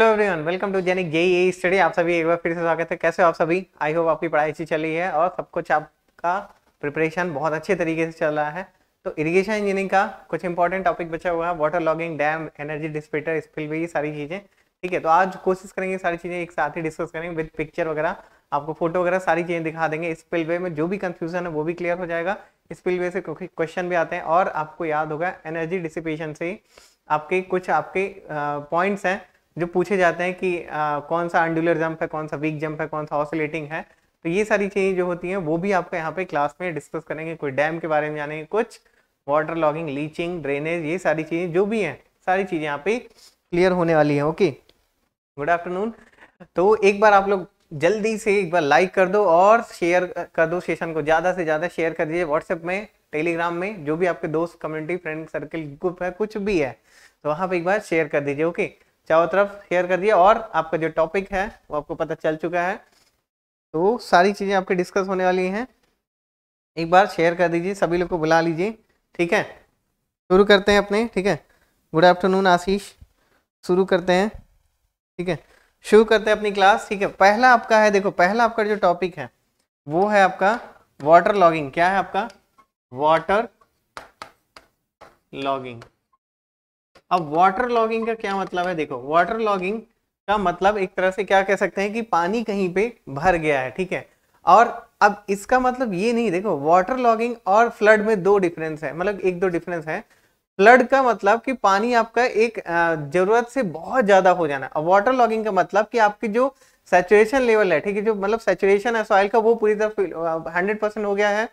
hello everyone welcome to Jainik JE study आप सभी एक बार फिर से स्वागत है कैसे हो आप सभी आई होप आपकी पढ़ाई अच्छी चली है और सब कुछ आपका प्रिपरेशन बहुत अच्छे तरीके से चल रहा है तो इरिगेशन इंजीनियरिंग का कुछ इंपॉर्टेंट टॉपिक बचा हुआ है water logging dam energy dissipator spill ये सारी चीज़ें ठीक है तो आज कोशिश करेंगे सारी चीज़ें एक साथ ही डिस्कस करेंगे विद पिक्चर वगैरह आपको फोटो वगैरह सारी चीज़ें दिखा देंगे स्पिल में जो भी कन्फ्यूजन है वो भी क्लियर हो जाएगा स्पिल से क्वेश्चन भी आते हैं और आपको याद होगा एनर्जी डिसिपेशन से आपके कुछ आपके पॉइंट्स हैं जो पूछे जाते हैं कि आ, कौन सा अंडुलर जंप है कौन सा वीक जंप है कौन सा ऑसोलेटिंग है तो ये सारी चीज़ें जो होती हैं वो भी आपको यहाँ पे क्लास में डिस्कस करेंगे कोई डैम के बारे में जानेंगे कुछ वाटर लॉगिंग लीचिंग ड्रेनेज ये सारी चीज़ें जो भी हैं सारी चीज़ें यहाँ पे क्लियर होने वाली है ओके गुड आफ्टरनून तो एक बार आप लोग जल्दी से एक बार लाइक कर दो और शेयर कर दो सेशन को ज़्यादा से ज़्यादा शेयर कर दीजिए व्हाट्सएप में टेलीग्राम में जो भी आपके दोस्त कम्युनिटी फ्रेंड सर्कल ग्रुप है कुछ भी है तो वहां पर एक बार शेयर कर दीजिए ओके चारों तरफ शेयर कर दिया और आपका जो टॉपिक है वो आपको पता चल चुका है तो सारी चीज़ें आपके डिस्कस होने वाली हैं एक बार शेयर कर दीजिए सभी लोग को बुला लीजिए ठीक है शुरू करते हैं अपने ठीक है गुड आफ्टरनून आशीष शुरू करते हैं ठीक है शुरू करते हैं अपनी क्लास ठीक है पहला आपका है देखो पहला आपका जो टॉपिक है वो है आपका वाटर लॉगिंग क्या है आपका वाटर लॉगिंग अब वाटर लॉगिंग का क्या मतलब है देखो वाटर लॉगिंग का मतलब एक तरह से क्या कह सकते हैं कि पानी कहीं पे भर गया है ठीक है और अब इसका मतलब ये नहीं देखो वाटर लॉगिंग और फ्लड में दो डिफरेंस है मतलब एक दो डिफरेंस है फ्लड का मतलब कि पानी आपका एक जरूरत से बहुत ज्यादा हो जाना और वाटर लॉगिंग का मतलब कि आपकी जो सेचुरेशन लेवल है ठीक है जो मतलब सेचुरेशन है सॉइल का वो पूरी तरह हंड्रेड परसेंट हो गया है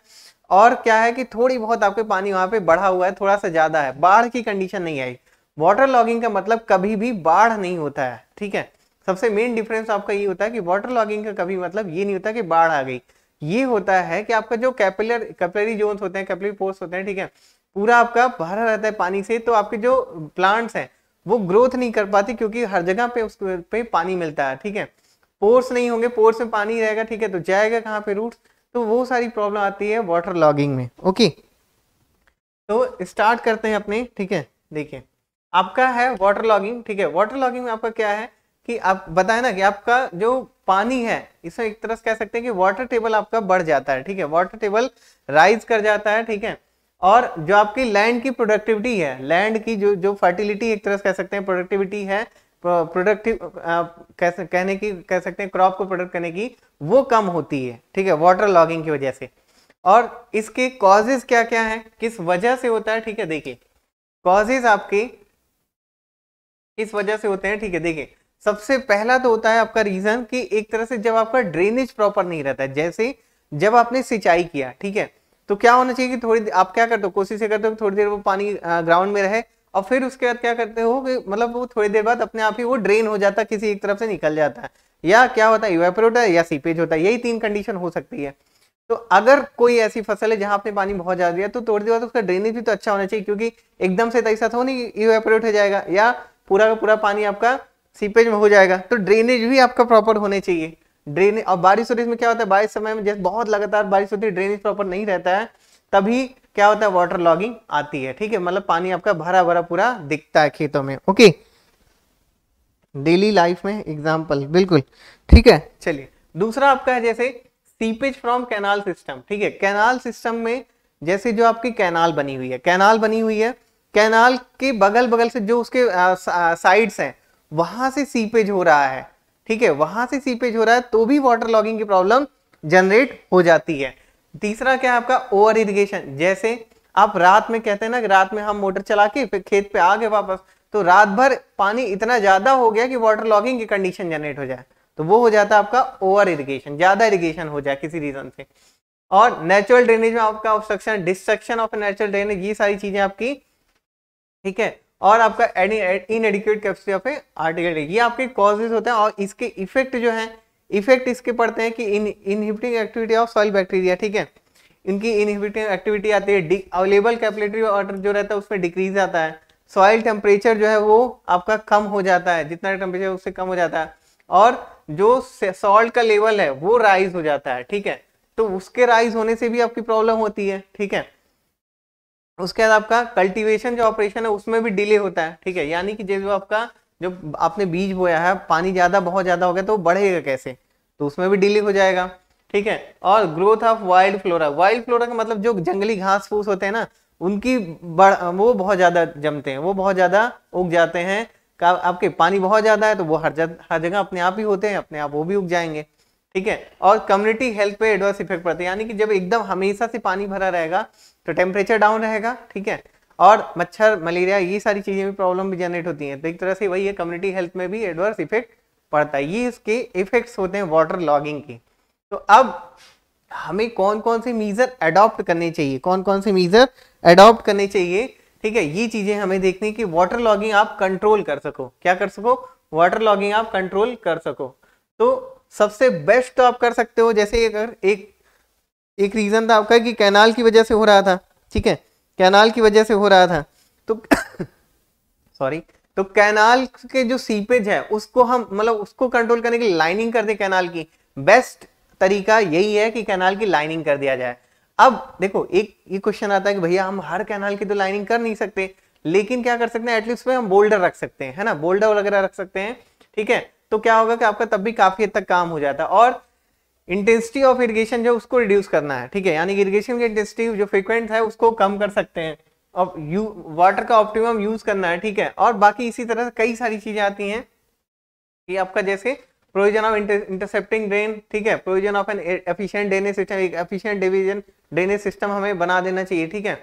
और क्या है कि थोड़ी बहुत आपके पानी वहाँ पे बढ़ा हुआ है थोड़ा सा ज्यादा है बाढ़ की कंडीशन नहीं आई वाटर लॉगिंग का मतलब कभी भी बाढ़ नहीं होता है ठीक है सबसे मेन डिफरेंस आपका ये होता है कि वाटर लॉगिंग का कभी मतलब ये नहीं होता कि बाढ़ आ गई ये होता है कि आपका जो कैपिलर कैपिलरी जोन्स होते हैं कैपिलरी पोस्ट होते हैं ठीक है पूरा आपका भरा रहता है पानी से तो आपके जो प्लांट्स हैं वो ग्रोथ नहीं कर पाती क्योंकि हर जगह पे उस पे पानी मिलता है ठीक है पोर्स नहीं होंगे पोर्स में पानी रहेगा ठीक है तो जाएगा कहाँ पे रूट तो वो सारी प्रॉब्लम आती है वाटर लॉगिंग में ओके तो स्टार्ट करते हैं अपने ठीक है देखिए आपका है वाटर लॉगिंग ठीक है वाटर लॉगिंग में आपका क्या है कि आप बताए ना कि आपका जो पानी है इसमें एक तरह से कह सकते हैं कि वाटर टेबल आपका बढ़ जाता है ठीक है वाटर टेबल राइज कर जाता है ठीक है और जो आपकी लैंड की प्रोडक्टिविटी है लैंड की जो जो फर्टिलिटी एक तरह से कह सकते हैं प्रोडक्टिविटी है प्रोडक्टिव कैसे कहने की कह सकते हैं क्रॉप को प्रोडक्ट करने की वो कम होती है ठीक है वाटर लॉगिंग की वजह से और इसके कॉजेज क्या क्या है किस वजह से होता है ठीक है देखिए कॉजेज आपके किस वजह से होते हैं ठीक है देखिए सबसे पहला तो होता है आपका रीजन कि एक तरह से जब आपका ड्रेनेज प्रॉपर नहीं रहता है जैसे जब आपने सिंचाई किया ठीक है तो क्या होना चाहिए कि थोड़ी आप क्या करते हो कोशिश करते हो थोड़ी देर वो पानी ग्राउंड में रहे और फिर उसके बाद क्या करते हो कि मतलब वो थोड़ी देर बाद अपने आप ही वो ड्रेन हो जाता है किसी एक तरफ से निकल जाता है या क्या होता है इवेपोरेट या सीपेज होता है यही तीन कंडीशन हो सकती है तो अगर कोई ऐसी फसल है जहां आपने पानी बहुत ज्यादा दिया तो थोड़ी देर बाद उसका ड्रेनेज भी तो अच्छा होना चाहिए क्योंकि एकदम से ऐसा तो नहीं इवेपोरेट हो जाएगा या पूरा का पूरा पानी आपका सीपेज में हो जाएगा तो ड्रेनेज भी आपका प्रॉपर होने चाहिए ड्रेनेज और बारिश और में क्या होता है बारिश समय में जैसे बहुत लगातार बारिश होती है ड्रेनेज प्रॉपर नहीं रहता है तभी क्या होता है वाटर लॉगिंग आती है ठीक है मतलब पानी आपका भरा भरा पूरा दिखता है खेतों में ओके डेली लाइफ में एग्जाम्पल बिल्कुल ठीक है चलिए दूसरा आपका है जैसे सीपेज फ्रॉम कैनाल सिस्टम ठीक है कैनाल सिस्टम में जैसे जो आपकी कैनाल बनी हुई है कैनाल बनी हुई है कैनाल के बगल बगल से जो उसके साइड्स हैं वहां से सीपेज हो रहा है ठीक है वहां से सीपेज हो रहा है तो भी वाटर लॉगिंग की प्रॉब्लम जनरेट हो जाती है तीसरा क्या है आपका ओवर इरिगेशन जैसे आप रात में कहते हैं ना कि रात में हम मोटर चला के फिर खेत पे आ गए वापस तो रात भर पानी इतना ज्यादा हो गया कि वाटर लॉगिंग की कंडीशन जनरेट हो जाए तो वो हो जाता है आपका ओवर इरिगेशन ज्यादा इरिगेशन हो जाए किसी रीजन से और नेचुरल ड्रेनेज में आपका obstruction destruction of natural drainage ये सारी चीजें आपकी ठीक है और आपका inadequate capacity of a article ये आपके कॉजेज होते हैं और इसके इफेक्ट जो है इफेक्ट इसके पड़ते हैं कि इन inhibiting activity of soil bacteria ठीक है इनकी इनहिबिटिंग एक्टिविटी आती है अवेलेबल कैपिलेटरी वाटर जो रहता है उसमें डिक्रीज आता है सॉइल टेम्परेचर जो है वो आपका कम हो जाता है जितना टेम्परेचर उससे कम हो जाता है और जो सॉल्ट का लेवल है वो राइज हो जाता है ठीक है तो उसके राइज होने से भी आपकी प्रॉब्लम होती है ठीक है उसके बाद आपका कल्टीवेशन जो ऑपरेशन है उसमें भी डिले होता है ठीक है यानी कि जैसे आपका जो आपने बीज बोया है पानी ज़्यादा बहुत ज़्यादा हो गया तो बढ़ेगा कैसे तो उसमें भी डिले हो जाएगा ठीक है और growth of wild flora wild flora का मतलब जो जंगली घास फूस होते हैं ना उनकी बढ़ वो बहुत ज़्यादा जमते हैं वो बहुत ज़्यादा उग जाते हैं का आपके पानी बहुत ज़्यादा है तो वो हर जगह हर जगह अपने आप ही होते हैं अपने आप वो भी उग जाएंगे ठीक है और कम्युनिटी हेल्थ पे एडवर्स इफेक्ट पड़ता है यानी कि जब एकदम हमेशा से पानी भरा रहेगा तो टेम्परेचर डाउन रहेगा ठीक है और मच्छर मलेरिया ये सारी चीज़ें भी प्रॉब्लम भी जनरेट होती हैं तो एक तरह से वही है कम्युनिटी हेल्थ में भी एडवर्स इफेक्ट पड़ता है ये इसके इफेक्ट्स होते हैं वाटर लॉगिंग के तो अब हमें कौन कौन से मीज़र अडॉप्ट करने चाहिए कौन कौन से मीज़र अडॉप्ट करने चाहिए ठीक है ये चीज़ें हमें देखनी कि वाटर लॉगिंग आप कंट्रोल कर सको क्या कर सको वाटर लॉगिंग आप कंट्रोल कर सको तो सबसे बेस्ट तो आप कर सकते हो जैसे अगर एक एक रीज़न था आपका कि कैनाल की वजह से हो रहा था ठीक है कैनाल की वजह से हो रहा था तो सॉरी तो कैनाल के जो सीपेज है उसको हम मतलब उसको कंट्रोल करने के लिए लाइनिंग कर दे कैनाल की बेस्ट तरीका यही है कि कैनाल की लाइनिंग कर दिया जाए अब देखो एक ये क्वेश्चन आता है कि भैया हम हर कैनाल की तो लाइनिंग कर नहीं सकते लेकिन क्या कर सकते हैं एटलीस्ट पे हम बोल्डर रख सकते हैं है ना बोल्डर वगैरह रख सकते हैं ठीक है तो क्या होगा कि आपका तब भी काफी हद तक काम हो जाता है और इंटेंसिटी ऑफ इरिगेशन जो उसको रिड्यूस करना है ठीक है यानी इरिगेशन की इंटेंसिटी जो फ्रिक्वेंट है उसको कम कर सकते हैं और यू वाटर का ऑप्टिमम यूज करना है ठीक है और बाकी इसी तरह से कई सारी चीजें आती हैं कि आपका जैसे प्रोविजन ऑफ इंटरसेप्टिंग ड्रेन ठीक है provision of an efficient drainage system एक एफिशिएंट डिवीजन ड्रेनेज सिस्टम हमें बना देना चाहिए ठीक है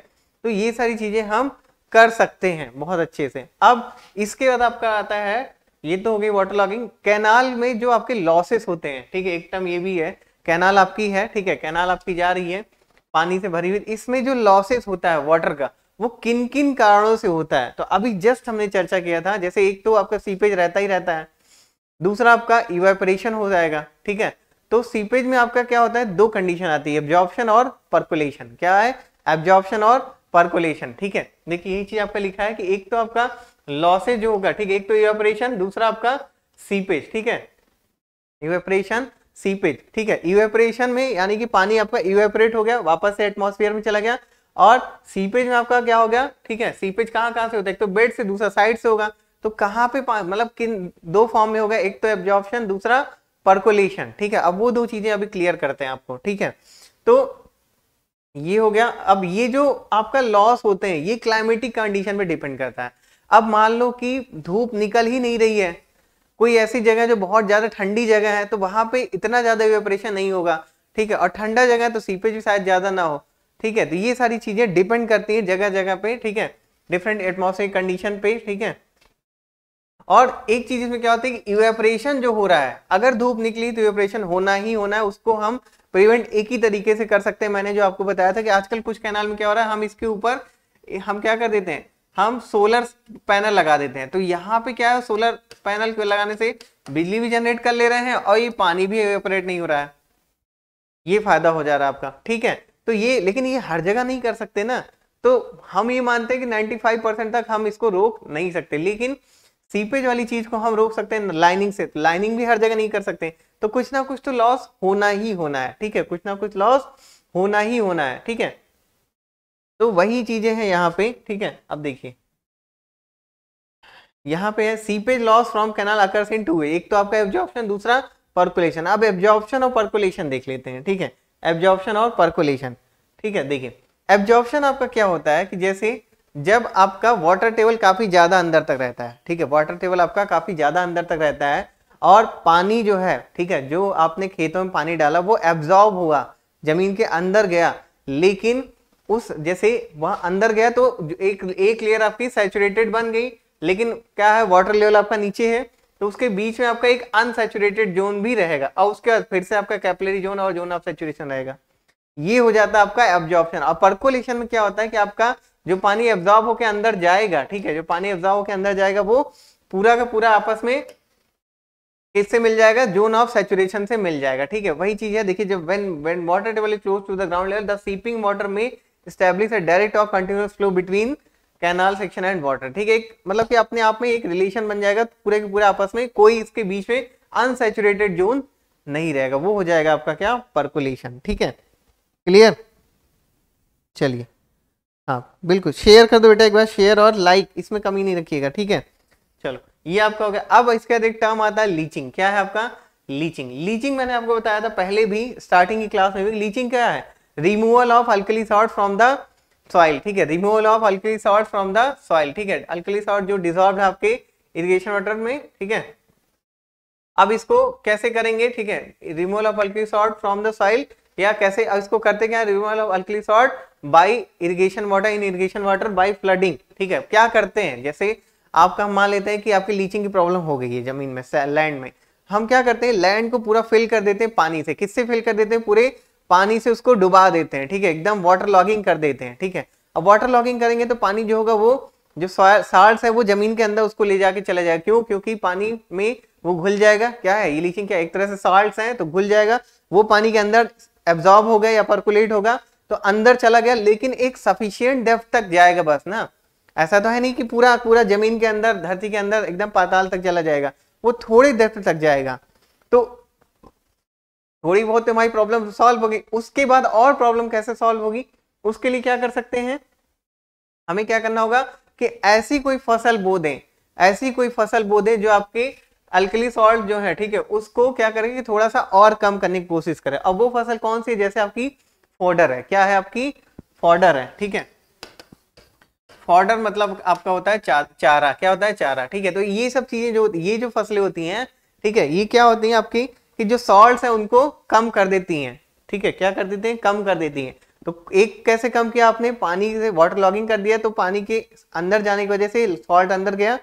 तो ये सारी चीजें हम कर सकते हैं बहुत अच्छे से अब इसके बाद आपका आता है ये तो हो गई वाटर लॉगिंग कैनाल में जो आपके लॉसेस होते हैं ठीक है एक टर्म ये भी है कैनाल आपकी है ठीक है कैनाल आपकी जा रही है पानी से भरी हुई इसमें जो लॉसेस होता है वाटर का वो किन किन कारणों से होता है तो अभी जस्ट हमने चर्चा किया था जैसे एक तो आपका सीपेज रहता ही रहता है दूसरा आपका इवेपरेशन हो जाएगा ठीक है तो सीपेज में आपका क्या होता है दो कंडीशन आती है एब्जॉर्प्शन और परकुलेशन क्या है एब्जॉर्प्शन और परकुलेशन ठीक है देखिए यही चीज आपका लिखा है कि एक तो आपका लॉसेज होगा ठीक है एक तो इवेपरेशन दूसरा आपका सीपेज ठीक है इवेपरेशन सीपेज ठीक है इवेपरेशन में यानी कि पानी आपका इवेपरेट हो गया वापस से एटमोसफियर में चला गया और सीपेज में आपका क्या हो गया ठीक है सीपेज कहाँ कहाँ से होता है एक तो बेड से दूसरा साइड से होगा तो कहाँ पे मतलब किन दो फॉर्म में होगा एक तो एब्जॉर्प्शन दूसरा परकोलेशन ठीक है अब वो दो चीजें अभी क्लियर करते हैं आपको ठीक है तो ये हो गया अब ये जो आपका लॉस होते हैं ये क्लाइमेटिक कंडीशन पे डिपेंड करता है अब मान लो कि धूप निकल ही नहीं रही है कोई ऐसी जगह जो बहुत ज़्यादा ठंडी जगह है तो वहां पे इतना ज़्यादा वेपरेशन नहीं होगा ठीक है और ठंडा जगह है तो सीपेज भी शायद ज़्यादा ना हो ठीक है तो ये सारी चीज़ें डिपेंड करती है जगह जगह पे ठीक है डिफरेंट एटमोसफेयर कंडीशन पे ठीक है और एक चीज इसमें क्या होती है कि इवेपरेशन जो हो रहा है अगर धूप निकली तो इवेपरेशन होना ही होना है उसको हम प्रिवेंट एक ही तरीके से कर सकते हैं मैंने जो आपको बताया था कि आजकल कुछ कैनाल में क्या हो रहा है हम इसके ऊपर हम क्या कर देते हैं हम सोलर पैनल लगा देते हैं तो यहाँ पे क्या है सोलर पैनल को लगाने से बिजली भी जनरेट कर ले रहे हैं और ये पानी भी ऑपरेट नहीं हो रहा है ये फायदा हो जा रहा है आपका ठीक है तो ये लेकिन ये हर जगह नहीं कर सकते ना तो हम ये मानते हैं कि 95 परसेंट तक हम इसको रोक नहीं सकते लेकिन सीपेज वाली चीज को हम रोक सकते हैं लाइनिंग से तो लाइनिंग भी हर जगह नहीं कर सकते तो कुछ ना कुछ तो लॉस होना ही होना है ठीक है कुछ ना कुछ लॉस होना ही होना है ठीक है तो वही चीजें हैं यहाँ पे ठीक है अब देखिए यहाँ पे है seepage loss from canal occurs in two way एक तो आपका एब्जॉर्प्शन दूसरा परकुलेशन अब एब्जॉर्प्शन और परकुलेशन देख लेते हैं ठीक है एब्जॉर्प्शन और परकुलेशन ठीक है देखिए एब्जॉर्प्शन आपका क्या होता है कि जैसे जब आपका वाटर टेबल काफ़ी ज़्यादा अंदर तक रहता है ठीक है वाटर टेबल आपका काफ़ी ज़्यादा अंदर तक रहता है और पानी जो है ठीक है जो आपने खेतों में पानी डाला वो एब्जॉर्ब हुआ ज़मीन के अंदर गया लेकिन उस जैसे वहां अंदर गया तो एक एक लेयर आपकी सैचुरेटेड बन गई लेकिन क्या है वाटर लेवल आपका नीचे है तो उसके बीच में आपका एक अनसेचुरेटेड जोन भी रहेगा और उसके बाद फिर से आपका कैपिलरी जोन और जोन ऑफ सेचुरेशन रहेगा ये हो जाता है आपका एब्जॉर्प्शन और परकोलेशन में क्या होता है कि आपका जो पानी एब्जॉर्ब होकर अंदर जाएगा ठीक है जो पानी एब्जॉर्ब होकर अंदर जाएगा वो पूरा का पूरा आपस में किससे मिल जाएगा जोन ऑफ सेचुरेशन से मिल जाएगा ठीक है वही चीज है देखिए जब when when water table is close to the ground level the seeping water में स्टैब्लिश है डायरेक्ट और continuous flow between canal section and water ठीक है मतलब कि अपने आप में एक रिलेशन बन जाएगा तो पूरे के पूरे आपस में कोई इसके बीच में अनसेचुरेटेड जोन नहीं रहेगा वो हो जाएगा आपका क्या परकुलेशन ठीक है क्लियर चलिए हाँ बिल्कुल शेयर कर दो बेटा एक बार शेयर और लाइक इसमें कमी नहीं रखिएगा ठीक है चलो ये आपका हो गया अब इसके बाद एक टर्म आता है लीचिंग क्या है आपका लीचिंग लीचिंग मैंने आपको बताया था पहले भी स्टार्टिंग की क्लास में भी लीचिंग क्या है removal of alkali salt from the soil ठीक है removal of alkali salt from the soil ठीक है अल्कली सॉल्ट जो डिजॉल्व है आपके इरीगेशन वाटर में ठीक है अब इसको कैसे करेंगे ठीक है removal of alkali salt from the soil या कैसे अब इसको करते क्या removal of alkali salt by irrigation water in irrigation water by flooding ठीक है क्या करते हैं जैसे आपका हम मान लेते हैं कि आपकी लीचिंग की प्रॉब्लम हो गई है जमीन में लैंड में हम क्या करते हैं लैंड को पूरा फिल कर देते हैं पानी से किससे फिल कर देते हैं पूरे पानी से उसको डुबा देते हैं ठीक है एकदम वाटर लॉगिंग कर देते हैं ठीक है अब वाटर लॉगिंग करेंगे तो पानी जो होगा वो जो साल्ट है वो जमीन के अंदर उसको ले जाके चला जाएगा क्यों क्योंकि पानी में वो घुल जाएगा क्या है ये लिखिंग क्या एक तरह से साल्ट है तो घुल जाएगा वो पानी के अंदर एब्जॉर्ब हो गया या परकुलेट होगा तो अंदर चला गया लेकिन एक सफिशियंट डेप्थ तक जाएगा बस ना ऐसा तो है नहीं कि पूरा पूरा जमीन के अंदर धरती के अंदर एकदम पाताल तक चला जाएगा वो थोड़े डेप्थ तक जाएगा तो थोड़ी बहुत हमारी प्रॉब्लम सॉल्व होगी उसके बाद और प्रॉब्लम कैसे सॉल्व होगी उसके लिए क्या कर सकते हैं हमें क्या करना होगा कि ऐसी कोई फसल बो दें ऐसी कोई फसल बो दें जो आपके अल्कली सॉल्ट जो है ठीक है उसको क्या करेंगे थोड़ा सा और कम करने की कोशिश करें अब वो फसल कौन सी है जैसे आपकी फॉर्डर है क्या है आपकी फॉर्डर है ठीक है फॉर्डर मतलब आपका होता है चा, चारा क्या होता है चारा ठीक है तो ये सब चीजें जो ये जो फसलें होती हैं ठीक है ये क्या होती हैं आपकी कि जो सॉल्ट है उनको कम कर देती हैं ठीक है क्या कर देते हैं कम कर देती हैं तो एक कैसे कम किया आपने पानी से वाटर लॉगिंग कर दिया तो पानी के अंदर जाने की वजह से सॉल्ट अंदर गया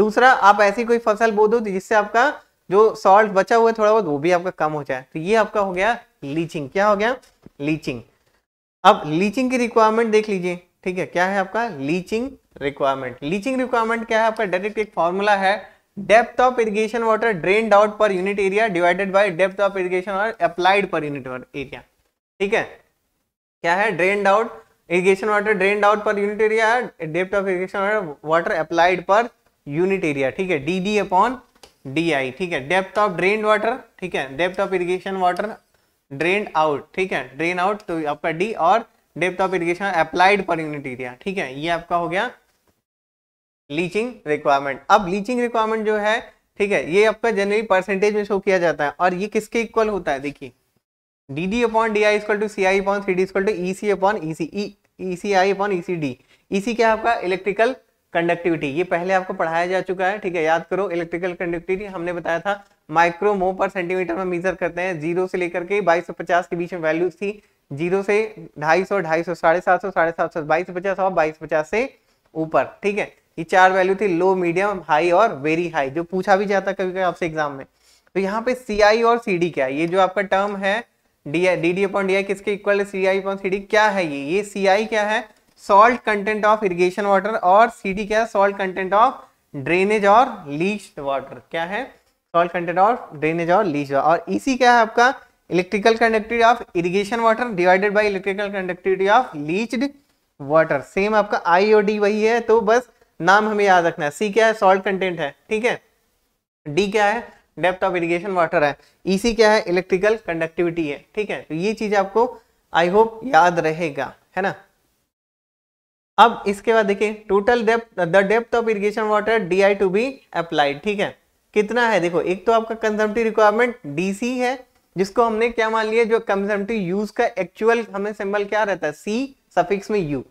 दूसरा आप ऐसी कोई फसल बो दो जिससे आपका जो सॉल्ट बचा हुआ है थोड़ा बहुत वो भी आपका कम हो जाए तो ये आपका हो गया लीचिंग क्या हो गया लीचिंग अब लीचिंग की रिक्वायरमेंट देख लीजिए ठीक है क्या है आपका लीचिंग रिक्वायरमेंट लीचिंग रिक्वायरमेंट क्या है आपका डायरेक्ट एक फॉर्मूला है depth of irrigation water drained out per unit area divided by depth of irrigation और अप्लाइड पर यूनिट एरिया ठीक है क्या है drained out irrigation water drained out per unit area depth of irrigation water applied per unit area ठीक है D D upon D I ठीक है depth of drain water ठीक है depth of irrigation water drain out ठीक है drain out तो आपका डी और depth of irrigation applied per unit area ठीक है ये आपका हो गया लीचिंग रिक्वायरमेंट अब लीचिंग रिक्वायरमेंट जो है ठीक है ये आपका जनरली परसेंटेज में शो किया जाता है और ये किसके इक्वल होता है देखिए D D upon D I equal to C I upon C D equal to E C upon E C E C I upon E C D E C क्या आपका इलेक्ट्रिकल कंडक्टिविटी ये पहले आपको पढ़ाया जा चुका है ठीक है याद करो इलेक्ट्रिकल कंडक्टिविटी हमने बताया था माइक्रो मो पर सेंटीमीटर में मीजर करते हैं जीरो से लेकर के बाईस सौ पचास के बीच में वैल्यूज थी जीरो से ढाई सौ ढाई सौ साढ़े सात सौ साढ़े सात सौ बाईस पचास और बाईस पचास से ऊपर ठीक है ये चार वैल्यू थी लो मीडियम हाई और वेरी हाई जो पूछा भी जाता कभी कभी आपसे एग्जाम में तो यहाँ पे सी और सी डी क्या है ये जो आपका टर्म है D D D upon D I किसके इक्वल है सी आई अपॉन सी डी क्या है ये ये सी आई क्या है salt content of irrigation water और सी डी क्या है सॉल्ट कंटेंट ऑफ ड्रेनेज और लीच्ड वाटर क्या है सॉल्ट कंटेंट ऑफ ड्रेनेज और लीच और इसी क्या है आपका electrical conductivity of irrigation water divided by electrical conductivity of leached water same आपका आई और डी वही है तो बस नाम हमें याद रखना है सी क्या है सॉल्ट कंटेंट है ठीक है डी क्या है डेप्थ ऑफ इरिगेशन वाटर है ईसी e क्या है इलेक्ट्रिकल कंडक्टिविटी है ठीक है तो ये चीज आपको आई होप याद रहेगा है ना अब इसके बाद देखिए total depth the depth of irrigation water D I to be applied ठीक है कितना है देखो एक तो आपका कंजम्पटिव रिक्वायरमेंट डीसी है जिसको हमने क्या मान लिया जो कंजम्पटिव यूज का एक्चुअल हमें सिंबल क्या रहता है सी सफिक्स में यू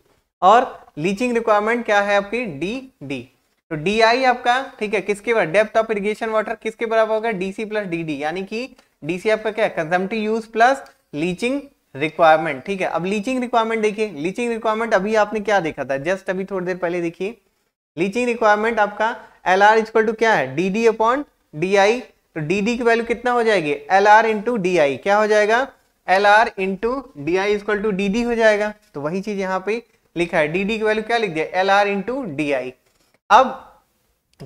और लीचिंग रिक्वायरमेंट क्या है आपकी डी डी तो डी आई आपका ठीक है किसके बराबर डेप्थ ऑफ इरिगेशन वाटर किसके बराबर होगा डीसी प्लस डी डी यानी कि डीसी आपका क्या है consumptive use plus leaching requirement ठीक है अब लीचिंग रिक्वायरमेंट देखिए लीचिंग रिक्वायरमेंट अभी आपने क्या देखा था जस्ट अभी थोड़ी देर पहले देखिए लीचिंग रिक्वायरमेंट आपका एल आर इक्वल टू क्या है D D upon D I तो डी डी की वैल्यू कितना हो जाएगी L R into D I क्या हो जाएगा L R into D I equal to D D हो जाएगा तो वही चीज यहाँ पे लिखा है डी डी की वैल्यू क्या लिख दिया L R into D I अब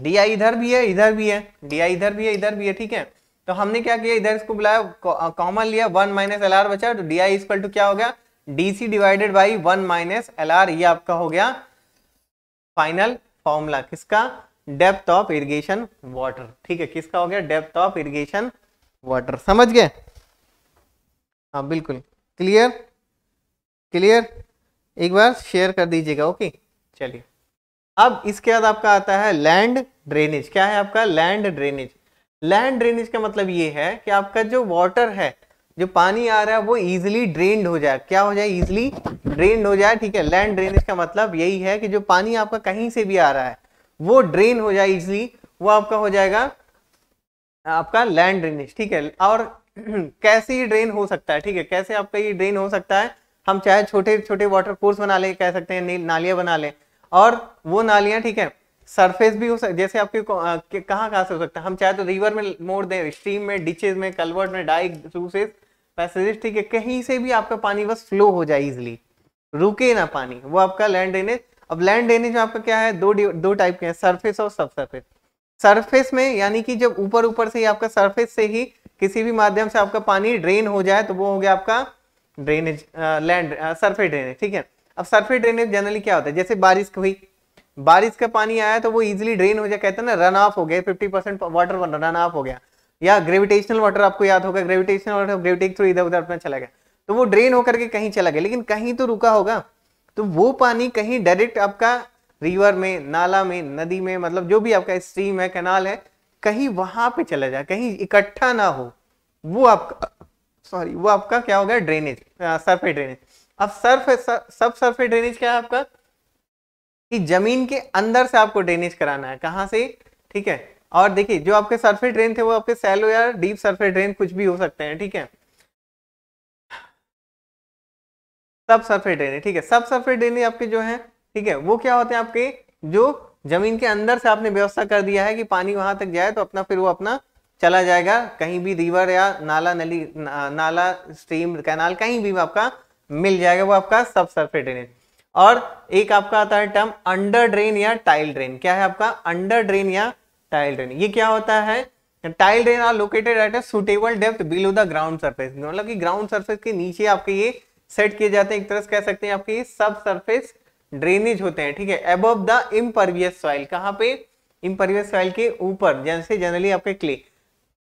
डी आई इधर भी है इधर भी है डी आई इधर भी है इधर भी है ठीक है तो हमने क्या किया इधर इसको बुलाया कॉमन लिया वन माइनस एल आर बचा तो डी आई इक्वल टू क्या हो गया D C divided by one minus L R ये आपका हो गया फाइनल फॉर्मूला किसका डेप्थ ऑफ इरिगेशन वाटर ठीक है किसका हो गया डेप्थ ऑफ इरिगेशन वाटर समझ गए हाँ बिल्कुल क्लियर क्लियर एक बार शेयर कर दीजिएगा ओके चलिए अब इसके बाद आपका आता है लैंड ड्रेनेज क्या है आपका लैंड ड्रेनेज लैंड ड्रेनेज का मतलब ये है कि आपका जो वाटर है जो पानी आ रहा है वो इजिली ड्रेनड हो जाए क्या हो जाए इजिली ड्रेन हो जाए ठीक है लैंड ड्रेनेज का मतलब यही है कि जो पानी आपका कहीं से भी आ रहा है वो ड्रेन हो जाए इजिली वो आपका हो जाएगा आपका लैंड ड्रेनेज ठीक है और कैसे ये ड्रेन हो सकता है ठीक है कैसे आपका ये ड्रेन हो सकता है हम चाहे छोटे छोटे वाटर कोर्स बना ले कह सकते हैं नालियां बना ले और वो नालियां ठीक है सरफेस भी हो सकता जैसे आपके कहाँ कहाँ से हो सकता है हम चाहे तो रिवर में मोड़ दें स्ट्रीम में डिचेज में कलवर्ट में डाइक सूसेज पैसेजेस ठीक है कहीं से भी आपका पानी बस फ्लो हो जाए इजिली रुके ना पानी वो आपका लैंड ड्रेनेज अब लैंड ड्रेनेज में आपका क्या है दो दो टाइप के हैं सरफेस और सब सरफेस सरफेस में यानी कि जब ऊपर ऊपर से ही आपका सरफेस से ही किसी भी माध्यम से आपका पानी ड्रेन हो जाए तो वो हो गया आपका ड्रेनेज लैंड सरफेस ड्रेनेज ठीक है अब सरफेस ड्रेनेज जनरली क्या होता है जैसे बारिश हुई बारिश का पानी आया तो वो इजिली ड्रेन हो जाए कहते हैं ना रन ऑफ हो गया 50% परसेंट वाटर रन ऑफ हो गया या ग्रेविटेशनल वाटर आपको याद होगा ग्रेविटेशनल वाटर ग्रेविटी थ्रू इधर उधर अपना चला गया तो वो ड्रेन होकर के कहीं चला गया लेकिन कहीं तो रुका होगा तो वो पानी कहीं डायरेक्ट आपका रिवर में नाला में नदी में मतलब जो भी आपका स्ट्रीम है कैनाल है कहीं वहां पर चला जाए कहीं इकट्ठा ना हो वो आपका सॉरी वो आपका क्या हो गया ड्रेनेज सरफे ड्रेनेज अब सर्फ सब सरफे ड्रेनेज क्या है आपका कि जमीन के अंदर से आपको ड्रेनेज कराना है कहाँ से ठीक है और देखिए जो आपके सरफेस ड्रेन थे वो आपके सैलो या डीप सरफेस ड्रेन कुछ भी हो सकते हैं ठीक है सब सरफेस ड्रेन ठीक है सब सरफेस ड्रेन आपके जो है ठीक है वो क्या होते हैं आपके जो जमीन के अंदर से आपने व्यवस्था कर दिया है कि पानी वहां तक जाए तो अपना फिर वो अपना चला जाएगा कहीं भी रिवर या नाला नली ना, नाला स्ट्रीम कैनाल कहीं भी आपका मिल जाएगा वो आपका सब सरफेस ड्रेनेज और एक आपका आता है टर्म अंडर ड्रेन या टाइल ड्रेन क्या है आपका अंडर ड्रेन या टाइल ड्रेन ये क्या होता है tile drain are located at a suitable depth below the ground surface मतलब की ग्राउंड सर्फेस के नीचे आपके ये सेट किए जाते हैं एक तरह से कह सकते हैं आपके ये सब सर्फेस ड्रेनेज होते हैं ठीक है अब द इम्परवियस सॉइल कहाँ पे इम्परवियस सॉइल के ऊपर जैसे जनरली आपके क्ले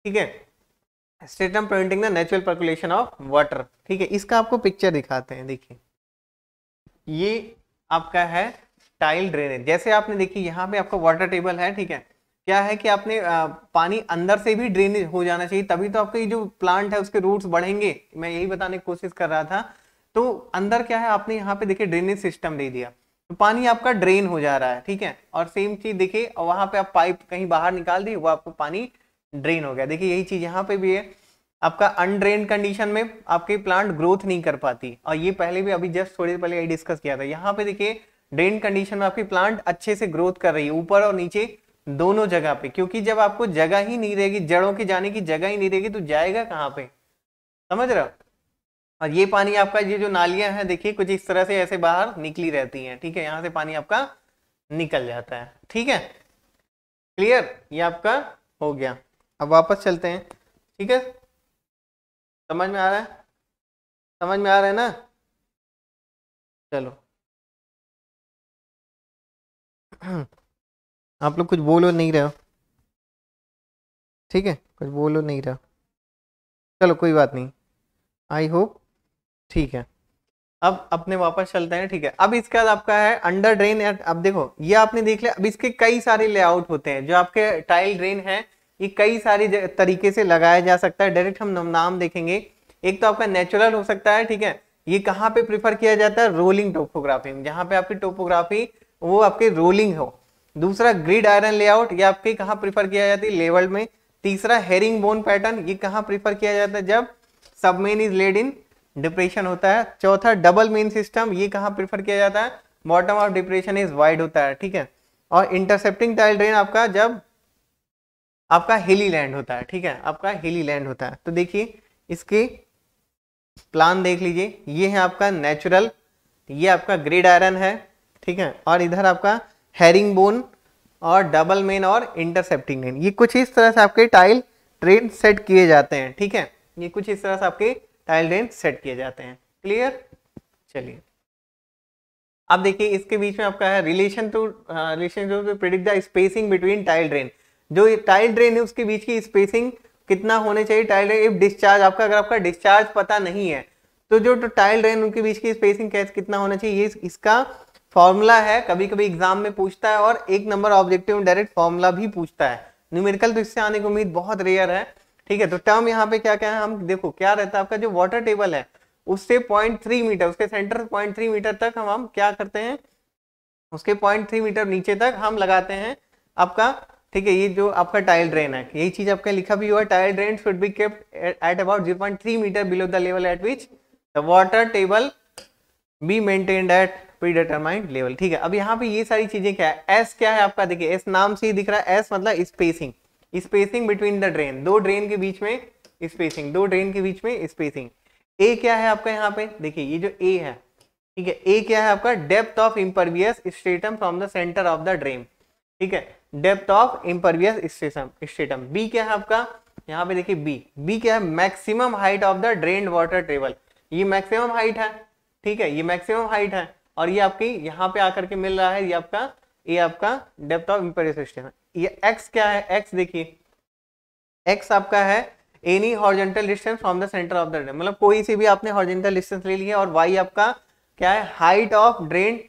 ठीक है stratum preventing the natural percolation of water ठीक है इसका आपको पिक्चर दिखाते हैं देखिए ये आपका है टाइल ड्रेनेज जैसे आपने देखी यहाँ पे आपका वाटर टेबल है ठीक है क्या है कि आपने पानी अंदर से भी ड्रेनेज हो जाना चाहिए तभी तो आपके जो प्लांट है उसके रूट्स बढ़ेंगे मैं यही बताने की कोशिश कर रहा था तो अंदर क्या है आपने यहाँ पे देखिए ड्रेनेज सिस्टम दे दिया तो पानी आपका ड्रेन हो जा रहा है ठीक है और सेम चीज देखिए वहां पे आप पाइप कहीं बाहर निकाल दी वो आपको पानी ड्रेन हो गया देखिए यही चीज़ यहाँ पे भी है आपका अनड्रेन कंडीशन में आपके प्लांट ग्रोथ नहीं कर पाती और ये पहले भी अभी जस्ट थोड़ी देर पहले यही डिस्कस किया था यहाँ पे देखिए ड्रेन कंडीशन में आपकी प्लांट अच्छे से ग्रोथ कर रही है ऊपर और नीचे दोनों जगह पे क्योंकि जब आपको जगह ही नहीं रहेगी जड़ों के जाने की जगह ही नहीं रहेगी तो जाएगा कहाँ पे समझ रहे हो और ये पानी आपका ये जो नालियां हैं देखिए कुछ इस तरह से ऐसे बाहर निकली रहती हैं ठीक है यहाँ से पानी आपका निकल जाता है ठीक है क्लियर ये आपका हो गया अब वापस चलते हैं ठीक है समझ में आ रहा है समझ में आ रहा है ना चलो आप लोग कुछ बोलो नहीं रहे हो ठीक है कुछ बोलो नहीं रहे हो चलो कोई बात नहीं आई होप ठीक है अब अपने वापस चलते हैं ठीक है अब इसके बाद आपका है अंडर ड्रेन अब देखो ये आपने देख लिया अब इसके कई सारे लेआउट होते हैं जो आपके टाइल ड्रेन है ये कई सारी तरीके से लगाया जा सकता है डायरेक्ट हम नाम देखेंगे एक तो आपका नेचुरल हो सकता है ठीक है ये कहाँ पे प्रिफर किया जाता है रोलिंग टोपोग्राफी में जहाँ पे आपकी टोपोग्राफी वो आपके रोलिंग हो दूसरा ग्रिड आयरन लेआउट ये आपके कहाँ प्रिफर किया जाती है लेवल में तीसरा हेरिंग बोन पैटर्न ये कहाँ प्रिफर किया जाता है जब submain is laid in depression होता है चौथा डबल मेन सिस्टम ये कहाँ प्रिफर किया जाता है bottom of depression is wide होता है ठीक है और इंटरसेप्टिंग टाइल ड्रेन आपका जब आपका हिली लैंड होता है ठीक है आपका हिली लैंड होता है तो देखिए इसके प्लान देख लीजिए ये है आपका नेचुरल ये आपका ग्रेड आयरन है ठीक है और इधर आपका हेरिंग बोन और डबल मेन और इंटरसेप्टिंग मेन ये कुछ इस तरह से आपके टाइल ट्रेन सेट किए जाते हैं ठीक है ये कुछ इस तरह से आपके टाइल ट्रेन सेट किए जाते हैं क्लियर चलिए अब देखिए इसके बीच में आपका है relation to relation to predict the spacing between tile drain जो ये टाइल ड्रेन है उसके बीच की स्पेसिंग कितना होने चाहिए टाइल ड्रेन इफ डिस्चार्ज आपका अगर आपका डिस्चार्ज पता नहीं है तो जो तो टाइल ड्रेन उनके बीच की स्पेसिंग कैसे कितना होना चाहिए ये इसका फॉर्मूला है कभी कभी एग्जाम में पूछता है और एक नंबर ऑब्जेक्टिव में डायरेक्ट फॉर्मूला भी पूछता है न्यूमेरिकल तो इससे आने की उम्मीद बहुत रेयर है ठीक है तो टर्म यहाँ पे क्या क्या है हम देखो क्या रहता है आपका जो वाटर टेबल है उससे पॉइंट मीटर उसके सेंटर पॉइंट मीटर तक हम हम क्या करते हैं उसके पॉइंट मीटर नीचे तक हम लगाते हैं आपका ठीक है ये जो आपका टाइल ड्रेन है यही चीज आपका लिखा भी हुआ tile drain should be kept at about zero point three metre below the level at which the water table be maintained at predetermined level ठीक है अब यहाँ पे ये सारी चीजें क्या है एस क्या है आपका देखिए एस नाम से ही दिख रहा है एस मतलब spacing spacing between the drain दो ड्रेन के बीच में स्पेसिंग दो ड्रेन के बीच में स्पेसिंग ए क्या है आपका यहाँ पे देखिए ये जो ए है ठीक है ए क्या है आपका depth of impervious stratum from the centre of the drain ठीक है depth of impervious stratum B क्या है आपका यहाँ पे देखिए बी बी क्या है maximum height of the drain water travel ये मैक्सिमम हाइट है ठीक है ये मैक्सिमम हाइट है और ये आपकी यहाँ पे आकर के मिल रहा है ये आपका ये आपका डेप्थ ऑफ इम्परवियस स्टेटम ये एक्स क्या है एक्स देखिए एक्स आपका है any horizontal distance from the centre of the drain मतलब कोई सी भी आपने हॉर्जेंटल डिस्टेंस ले लिया और वाई आपका क्या है height of drain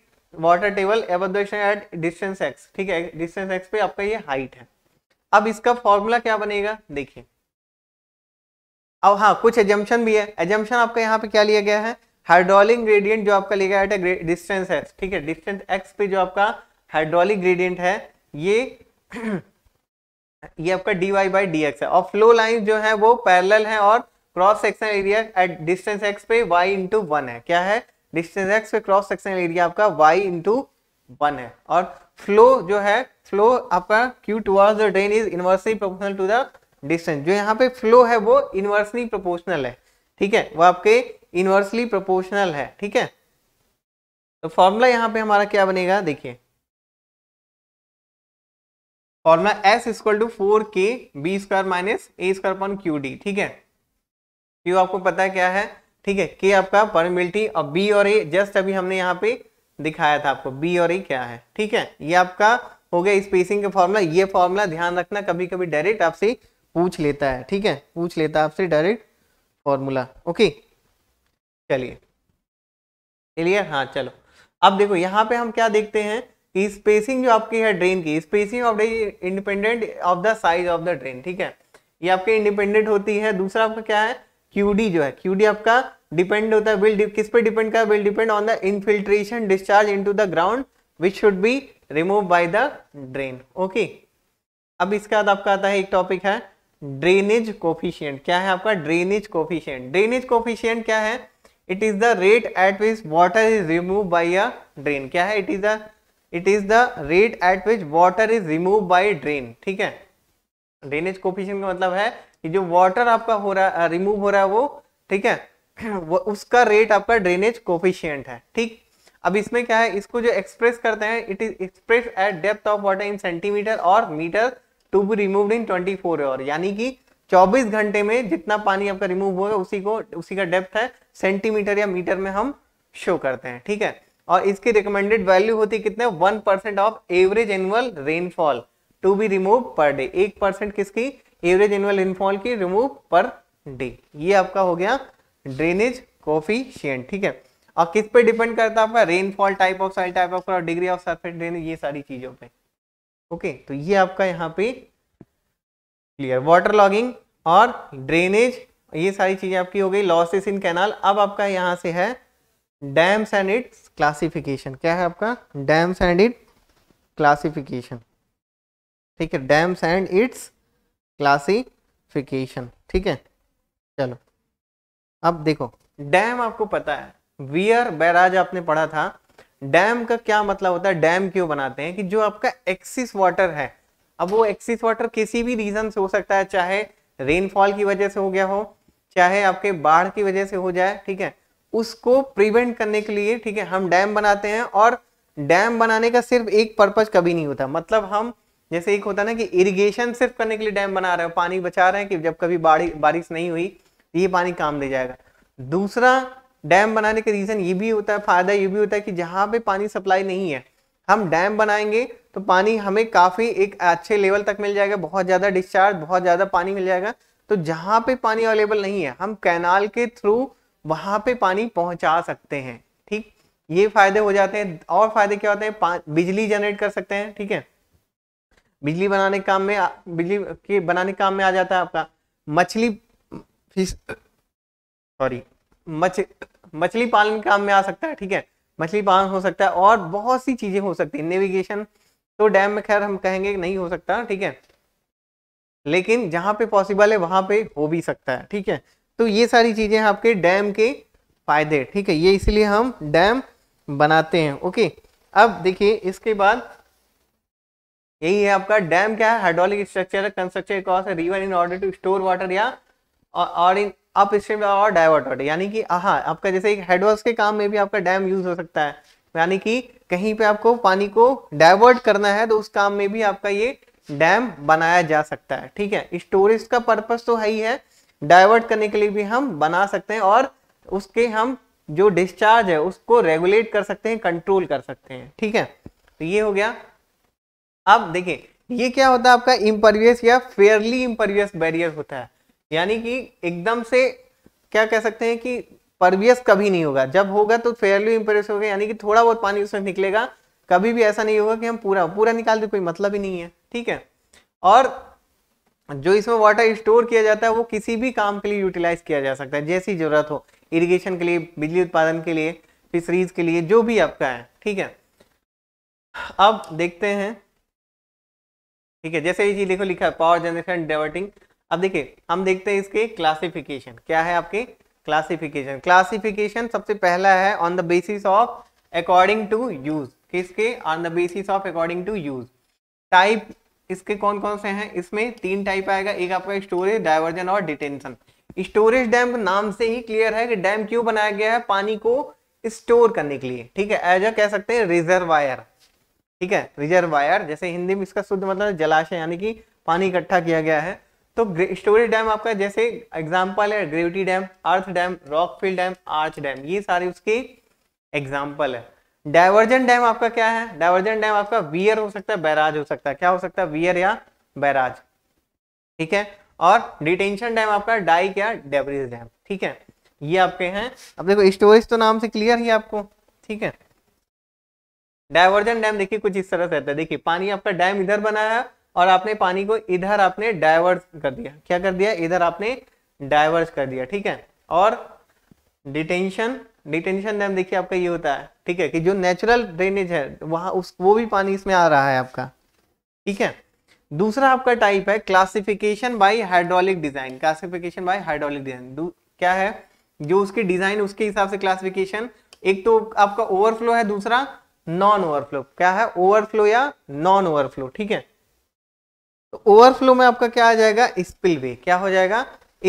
water table elevation at distance X ठीक है डिस्टेंस एक्स पे आपका ये हाइट है अब इसका फॉर्मूला क्या बनेगा देखिए अब हाँ कुछ एजम्पन भी है एजम्पन आपका यहाँ पे क्या लिया गया है हाइड्रोलिक ग्रेडियंट जो आपका लिया गया है डिस्टेंस एक्स ठीक है डिस्टेंस एक्स पे जो आपका हाइड्रोलिक ग्रेडियंट है ये ये आपका D Y by D X है और फ्लो लाइन जो है वो पैरल है और cross section area at distance X पे वाई इंटू वन है क्या है डिस्टेंस एक्स पे क्रॉस सेक्शनल एरिया आपका वाई इंटू वन है और फ्लो जो है फ्लो आपका Q towards the drain is inversely proportional to the distance जो यहाँ पे फ्लो है वो इनवर्सली प्रोपोर्शनल है ठीक है वो आपके इनवर्सली प्रोपोर्शनल है ठीक है तो फॉर्मूला यहाँ पे हमारा क्या बनेगा देखिए formula S equal to four K B square minus A square upon Q D ठीक है क्यू आपको पता है क्या है ठीक है के आपका परमिलिटी और बी और ए जस्ट अभी हमने यहाँ पे दिखाया था आपको बी और ए क्या है ठीक है ये आपका हो गया स्पेसिंग का फॉर्मूला ये फॉर्मूला ध्यान रखना कभी कभी डायरेक्ट आपसे पूछ लेता है ठीक है पूछ लेता है आपसे डायरेक्ट फॉर्मूला ओके चलिए क्लियर हाँ चलो अब देखो यहाँ पे हम क्या देखते हैं स्पेसिंग जो आपकी है ड्रेन की spacing of independent of the size of the drain ठीक है ये आपके इंडिपेंडेंट होती है दूसरा आपका क्या है क्यूडी जो है क्यूडी आपका डिपेंड होता है विल किस पे डिपेंड कर will depend on the infiltration discharge into the ground which should be remove by the drain okay अब इसके बाद आपका आता है एक टॉपिक है ड्रेनेज कोफिशियंट क्या है आपका ड्रेनेज कोफिशियंट ड्रेनेज कोफिशियंट क्या है it is the rate at which water is remove by a drain क्या है it is the it is the rate at which water is remove by drain ठीक है drainage coefficient का मतलब है कि जो वाटर आपका हो रहा है रिमूव हो रहा है वो ठीक है वो उसका रेट आपका ड्रेनेज कोफिशियंट है ठीक अब इसमें क्या है इसको जो एक्सप्रेस करते हैं it is express at depth of water in centimeter और meter to be remove in twenty four hour यानी कि 24 घंटे में जितना पानी आपका रिमूव होगा उसी को उसी का डेप्थ है सेंटीमीटर या मीटर में हम शो करते हैं ठीक है और इसकी रिकमेंडेड वैल्यू होती है कितने one percent of average annual rainfall to be remove per day एक परसेंट किसकी एवरेज एनुअल रेनफॉल की रिमूव पर डे ये आपका हो गया ड्रेनेज कोफिशियंट ठीक है और किस पे डिपेंड करता है आपका rainfall type of soil type of degree of surface drainage ये सारी चीज़ों पे ओके तो ये आपका यहाँ पे क्लियर वाटर लॉगिंग और ड्रेनेज ये सारी चीज़ें आपकी हो गई लॉसेस इन कैनाल अब आपका यहाँ से है डैम्स एंड इट्स क्लासिफिकेशन क्या है आपका डैम्स एंड इट क्लासिफिकेशन ठीक है डैम्स एंड इट्स क्लासिफिकेशन ठीक है चलो अब देखो डैम आपको पता है वियर बैराज आपने पढ़ा था डैम का क्या मतलब होता है डैम क्यों बनाते हैं कि जो आपका एक्सिस वाटर है अब वो एक्सिस वाटर किसी भी रीजन से हो सकता है चाहे रेनफॉल की वजह से हो गया हो चाहे आपके बाढ़ की वजह से हो जाए ठीक है उसको प्रिवेंट करने के लिए ठीक है हम डैम बनाते हैं और डैम बनाने का सिर्फ एक पर्पज कभी नहीं होता मतलब हम जैसे एक होता ना कि इरिगेशन सिर्फ करने के लिए डैम बना रहे हो पानी बचा रहे हैं कि जब कभी बारिश नहीं हुई ये पानी काम दे जाएगा दूसरा डैम बनाने के रीज़न ये भी होता है फ़ायदा ये भी होता है कि जहाँ पे पानी सप्लाई नहीं है हम डैम बनाएंगे तो पानी हमें काफ़ी एक अच्छे लेवल तक मिल जाएगा बहुत ज़्यादा डिस्चार्ज बहुत ज़्यादा पानी मिल जाएगा तो जहाँ पे पानी अवेलेबल नहीं है हम कैनाल के थ्रू वहां पे पानी पहुंचा सकते हैं ठीक ये फ़ायदे हो जाते हैं और फ़ायदे क्या होते हैं बिजली जनरेट कर सकते हैं ठीक है बिजली बनाने काम में बिजली के बनाने काम में आ जाता है आपका मछली फिश सॉरी मछली पालन काम में आ सकता है ठीक है मछली पालन हो सकता है और बहुत सी चीजें हो सकती है नेविगेशन तो डैम में खैर हम कहेंगे नहीं हो सकता ठीक है लेकिन जहां पे पॉसिबल है वहां पे हो भी सकता है ठीक है तो ये सारी चीजें आपके डैम के फायदे ठीक है ये इसलिए हम डैम बनाते हैं ओके अब देखिए इसके बाद यही है आपका डैम क्या है हाइड्रोलिक स्ट्रक्चर कंस्ट्रक्चर कंस्ट्रक्शन है river in order to store water या और इन अप स्ट्रीम और डाइवर्ट वाटर यानी कि हाँ आपका जैसे एक हेडवर्स के काम में भी आपका डैम यूज हो सकता है यानी कि कहीं पे आपको पानी को डाइवर्ट करना है तो उस काम में भी आपका ये डैम बनाया जा सकता है ठीक है स्टोरेज का पर्पज तो है ही है डाइवर्ट करने के लिए भी हम बना सकते हैं और उसके हम जो डिस्चार्ज है उसको रेगुलेट कर सकते हैं कंट्रोल कर सकते हैं ठीक है तो ये हो गया अब देखिए ये क्या होता है आपका इम्परवियस या फेयरली इम्परवियस बैरियर होता है यानी कि एकदम से क्या कह सकते हैं कि परवियस कभी नहीं होगा जब होगा तो फेयरली इम्परवियस होगा यानी कि थोड़ा बहुत पानी उसमें निकलेगा कभी भी ऐसा नहीं होगा कि हम पूरा पूरा निकाल दे कोई मतलब ही नहीं है ठीक है और जो इसमें वाटर स्टोर किया जाता है वो किसी भी काम के लिए यूटिलाइज किया जा सकता है जैसी जरूरत हो इरिगेशन के लिए बिजली उत्पादन के लिए फिशरीज के लिए जो भी आपका है ठीक है अब देखते हैं ठीक है जैसे ये चीज देखो लिखा है पावर जनरेशन डाइवर्टिंग अब देखिए हम देखते हैं इसके क्लासिफिकेशन क्या है आपके क्लासिफिकेशन क्लासिफिकेशन सबसे पहला है on the basis of according to use किसके on the basis of according to use type इसके कौन कौन से हैं इसमें तीन टाइप आएगा एक आपका स्टोरेज डाइवर्जन और डिटेंशन स्टोरेज डैम नाम से ही क्लियर है कि डैम क्यों बनाया गया है पानी को स्टोर करने के लिए ठीक है एज अ कह सकते हैं रिजर्वायर ठीक है रिजर्वायर जैसे हिंदी में इसका शुद्ध मतलब जलाशय यानी कि पानी इकट्ठा किया गया है तो स्टोरेज डैम आपका जैसे एग्जाम्पल है gravity dam earth dam rockfill dam arch dam ये सारे उसके एग्जाम्पल है डायवर्जन डैम आपका क्या है डायवर्जन डैम आपका वियर हो सकता है बैराज हो सकता है क्या हो सकता है वियर या बैराज ठीक है और डिटेंशन डैम आपका डाई क्या डेबरीज डैम ठीक है ये आपके हैं अब देखो स्टोरेज तो नाम से क्लियर ही आपको ठीक है डायवर्जन डैम देखिए कुछ इस तरह से रहता है देखिए पानी आपका डैम इधर बनाया और आपने पानी को इधर आपने डायवर्स कर दिया क्या कर दिया इधर आपने डाइवर्स कर दिया ठीक है और डिटेंशन डिटेंशन डैम देखिए आपका ये होता है ठीक है कि जो नेचुरल ड्रेनेज है वहां उस वो भी पानी इसमें आ रहा है आपका ठीक है दूसरा आपका टाइप है classification by hydraulic design classification by hydraulic design क्या है जो उसकी डिजाइन उसके हिसाब से क्लासिफिकेशन एक तो आपका ओवरफ्लो है दूसरा नॉन ओवरफ्लो क्या है ओवरफ्लो या नॉन ओवरफ्लो ठीक है तो ओवरफ्लो में आपका क्या आ जाएगा स्पिल वे क्या हो जाएगा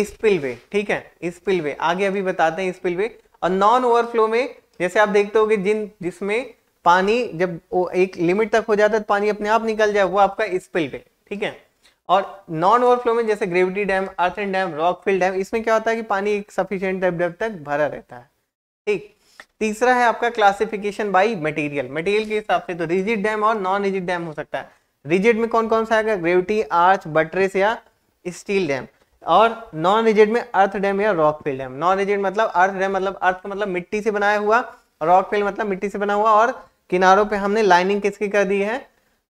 स्पिल वे ठीक है स्पिल वे आगे अभी बताते हैं स्पिल वे और नॉन ओवरफ्लो में जैसे आप देखते हो कि जिन जिसमें पानी जब वो एक लिमिट तक हो जाता है तो पानी अपने आप निकल जाए वो आपका स्पिल वे ठीक है और नॉन ओवरफ्लो में जैसे gravity dam earthen and dam rockfill dam इसमें क्या होता है कि पानी एक सफिशियंट डेप तक भरा रहता है ठीक तीसरा है आपका क्लासिफिकेशन बाई मटेरियल मटेरियल के हिसाब से तो रिजिड डैम और नॉन रिजिड डैम हो सकता है रिजिड में कौन कौन सा आएगा ग्रेविटी आर्च बटरेस या स्टील डैम और नॉन रिजिड में अर्थ डैम या rock fill dam non rigid मतलब अर्थ डैम मतलब अर्थ मतलब मिट्टी से बनाया हुआ रॉक फील्ड मतलब मिट्टी से बना हुआ और किनारों पे हमने लाइनिंग किसकी कर दी है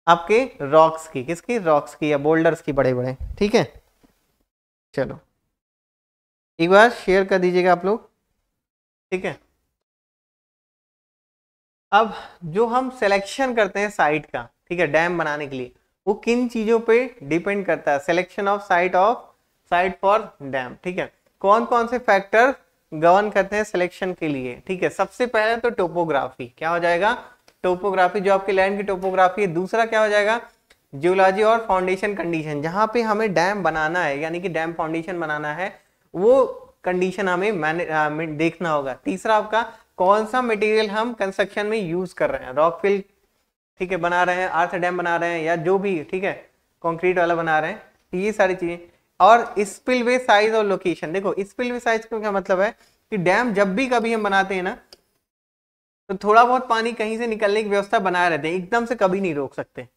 आपके रॉक्स की किसकी रॉक्स की या बोल्डर्स की बड़े बड़े ठीक है चलो एक बार शेयर कर दीजिएगा आप लोग ठीक है अब जो हम सिलेक्शन करते हैं साइट का ठीक है डैम बनाने के लिए वो किन चीज़ों पे डिपेंड करता है selection of site of site for dam ठीक है कौन कौन से फैक्टर गवर्न करते हैं सिलेक्शन के लिए ठीक है सबसे पहले तो टोपोग्राफी क्या हो जाएगा टोपोग्राफी जो आपके लैंड की टोपोग्राफी है दूसरा क्या हो जाएगा जियोलॉजी और फाउंडेशन कंडीशन जहां पे हमें डैम बनाना है यानी कि डैम फाउंडेशन बनाना है वो कंडीशन हमें मैने देखना होगा तीसरा आपका कौन सा मटेरियल हम कंस्ट्रक्शन में यूज कर रहे हैं रॉक फिल ठीक है बना रहे हैं आर्थ डैम बना रहे हैं या जो भी ठीक है कंक्रीट वाला बना रहे हैं ये सारी चीजें और स्पिल वे साइज और लोकेशन देखो स्पिल वे साइज का क्या मतलब है कि डैम जब भी कभी हम बनाते हैं ना तो थोड़ा बहुत पानी कहीं से निकलने की व्यवस्था बनाए रहते हैं एकदम से कभी नहीं रोक सकते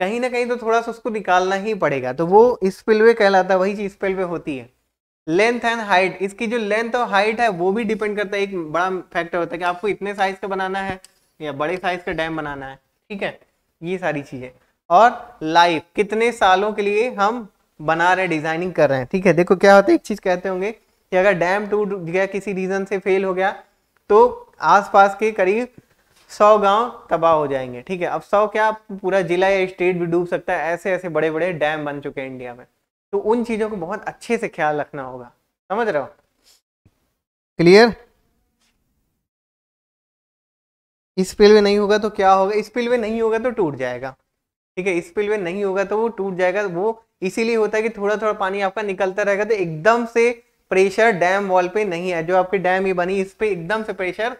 कहीं ना कहीं तो थोड़ा सा उसको निकालना ही पड़ेगा तो वो स्पिलवे कहलाता है वही चीज स्पिल वे होती है लेंथ एंड हाइट इसकी जो लेंथ और हाइट है वो भी डिपेंड करता है एक बड़ा फैक्टर होता है कि आपको इतने साइज का बनाना है या बड़े साइज का डैम बनाना है ठीक है ये सारी चीज़ें और लाइफ कितने सालों के लिए हम बना रहे डिजाइनिंग कर रहे हैं ठीक है देखो क्या होता है एक चीज़ कहते होंगे कि अगर डैम टूट गया किसी रीज़न से फेल हो गया तो आसपास के करीब सौ गांव तबाह हो जाएंगे ठीक है अब सौ क्या पूरा जिला या स्टेट भी डूब सकता है ऐसे ऐसे बड़े बड़े डैम बन चुके हैं इंडिया में तो उन चीज़ों को बहुत अच्छे से ख्याल रखना होगा समझ रहे हो क्लियर इस स्पिलवे नहीं होगा तो क्या होगा स्पिलवे नहीं होगा तो टूट जाएगा ठीक है स्पिलवे नहीं होगा तो वो टूट जाएगा वो इसीलिए होता है कि थोड़ा थोड़ा पानी आपका निकलता रहेगा तो एकदम से प्रेशर डैम वॉल पे नहीं है जो आपकी डैम ही बनी इस पे एकदम से प्रेशर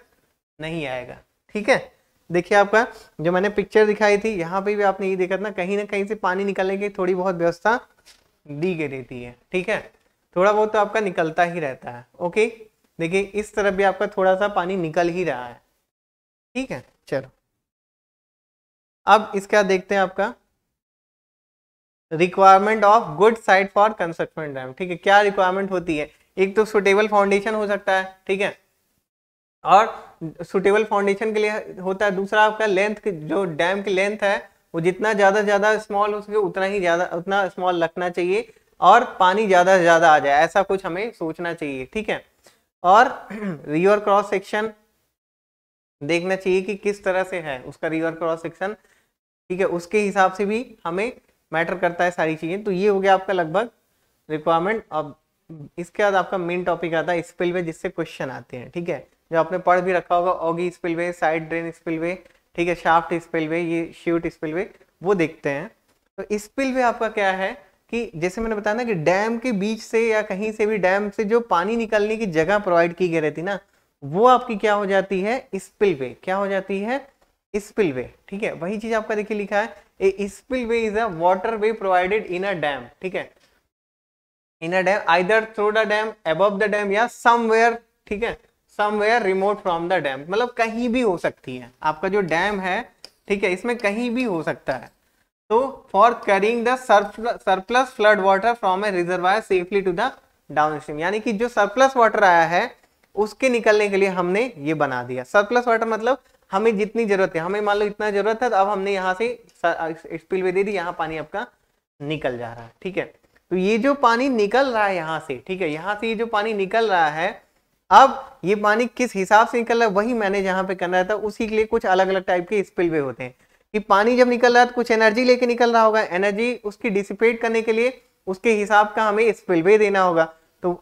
नहीं आएगा ठीक है देखिए आपका जो मैंने पिक्चर दिखाई थी यहाँ पे भी आपने ये देखा ना कहीं ना कहीं से पानी निकलने की थोड़ी बहुत व्यवस्था दी गई रहती है ठीक है थोड़ा बहुत तो आपका निकलता ही रहता है ओके देखिए इस तरफ भी आपका थोड़ा सा पानी निकल ही रहा है ठीक है चलो अब इसका देखते हैं आपका requirement of good site for construction dam ठीक है क्या रिक्वायरमेंट होती है एक तो सुटेबल फाउंडेशन हो सकता है ठीक है और सुटेबल फाउंडेशन के लिए होता है दूसरा आपका लेंथ जो डैम की लेंथ है वो जितना ज़्यादा से ज़्यादा स्मॉल हो सके उतना ही ज़्यादा उतना स्मॉल रखना चाहिए और पानी ज़्यादा से ज़्यादा आ जाए ऐसा कुछ हमें सोचना चाहिए ठीक है और रिवर क्रॉस सेक्शन देखना चाहिए कि किस तरह से है उसका रिवर क्रॉस सेक्शन ठीक है उसके हिसाब से भी हमें मैटर करता है सारी चीज़ें तो ये हो गया आपका लगभग रिक्वायरमेंट अब इसके बाद आपका मेन टॉपिक आता है स्पिलवे जिससे क्वेश्चन आते हैं ठीक है जो आपने पढ़ भी रखा होगा ogee spillway side drain spillway ठीक है शाफ्ट स्पिलवे ये शूट स्पिलवे वो देखते हैं तो स्पिलवे आपका क्या है कि जैसे मैंने बताया ना कि डैम के बीच से या कहीं से भी डैम से जो पानी निकलने की जगह प्रोवाइड की गई रहती ना वो आपकी क्या हो जाती है स्पिलवे क्या हो जाती है स्पिलवे ठीक है वही चीज आपका देखिए लिखा है a spillway is a water way provided in a dam ठीक है in a dam either through the dam above the dam या समवेयर ठीक है somewhere remote from the dam मतलब कहीं भी हो सकती है आपका जो डैम है ठीक है इसमें कहीं भी हो सकता है तो for carrying the surplus flood water from a reservoir safely to the downstream यानी कि जो सरप्लस वाटर आया है उसके निकलने के लिए हमने ये बना दिया सरप्लस वाटर मतलब हमें जितनी जरूरत है हमें मान लो इतना जरूरत है तो अब हमने यहाँ से स्पिल वे दे दी यहाँ पानी आपका निकल जा रहा है ठीक है तो ये जो पानी निकल रहा है यहाँ से ठीक है यहाँ से ये जो पानी निकल रहा है अब ये पानी किस हिसाब से निकल रहा है वही मैंने जहां पे करना था उसी के लिए कुछ अलग अलग टाइप के स्पिल वे होते हैं कि पानी जब निकल रहा है तो कुछ एनर्जी लेके निकल रहा होगा एनर्जी उसकी डिसिपेट करने के लिए उसके हिसाब का हमें स्पिल वे देना होगा तो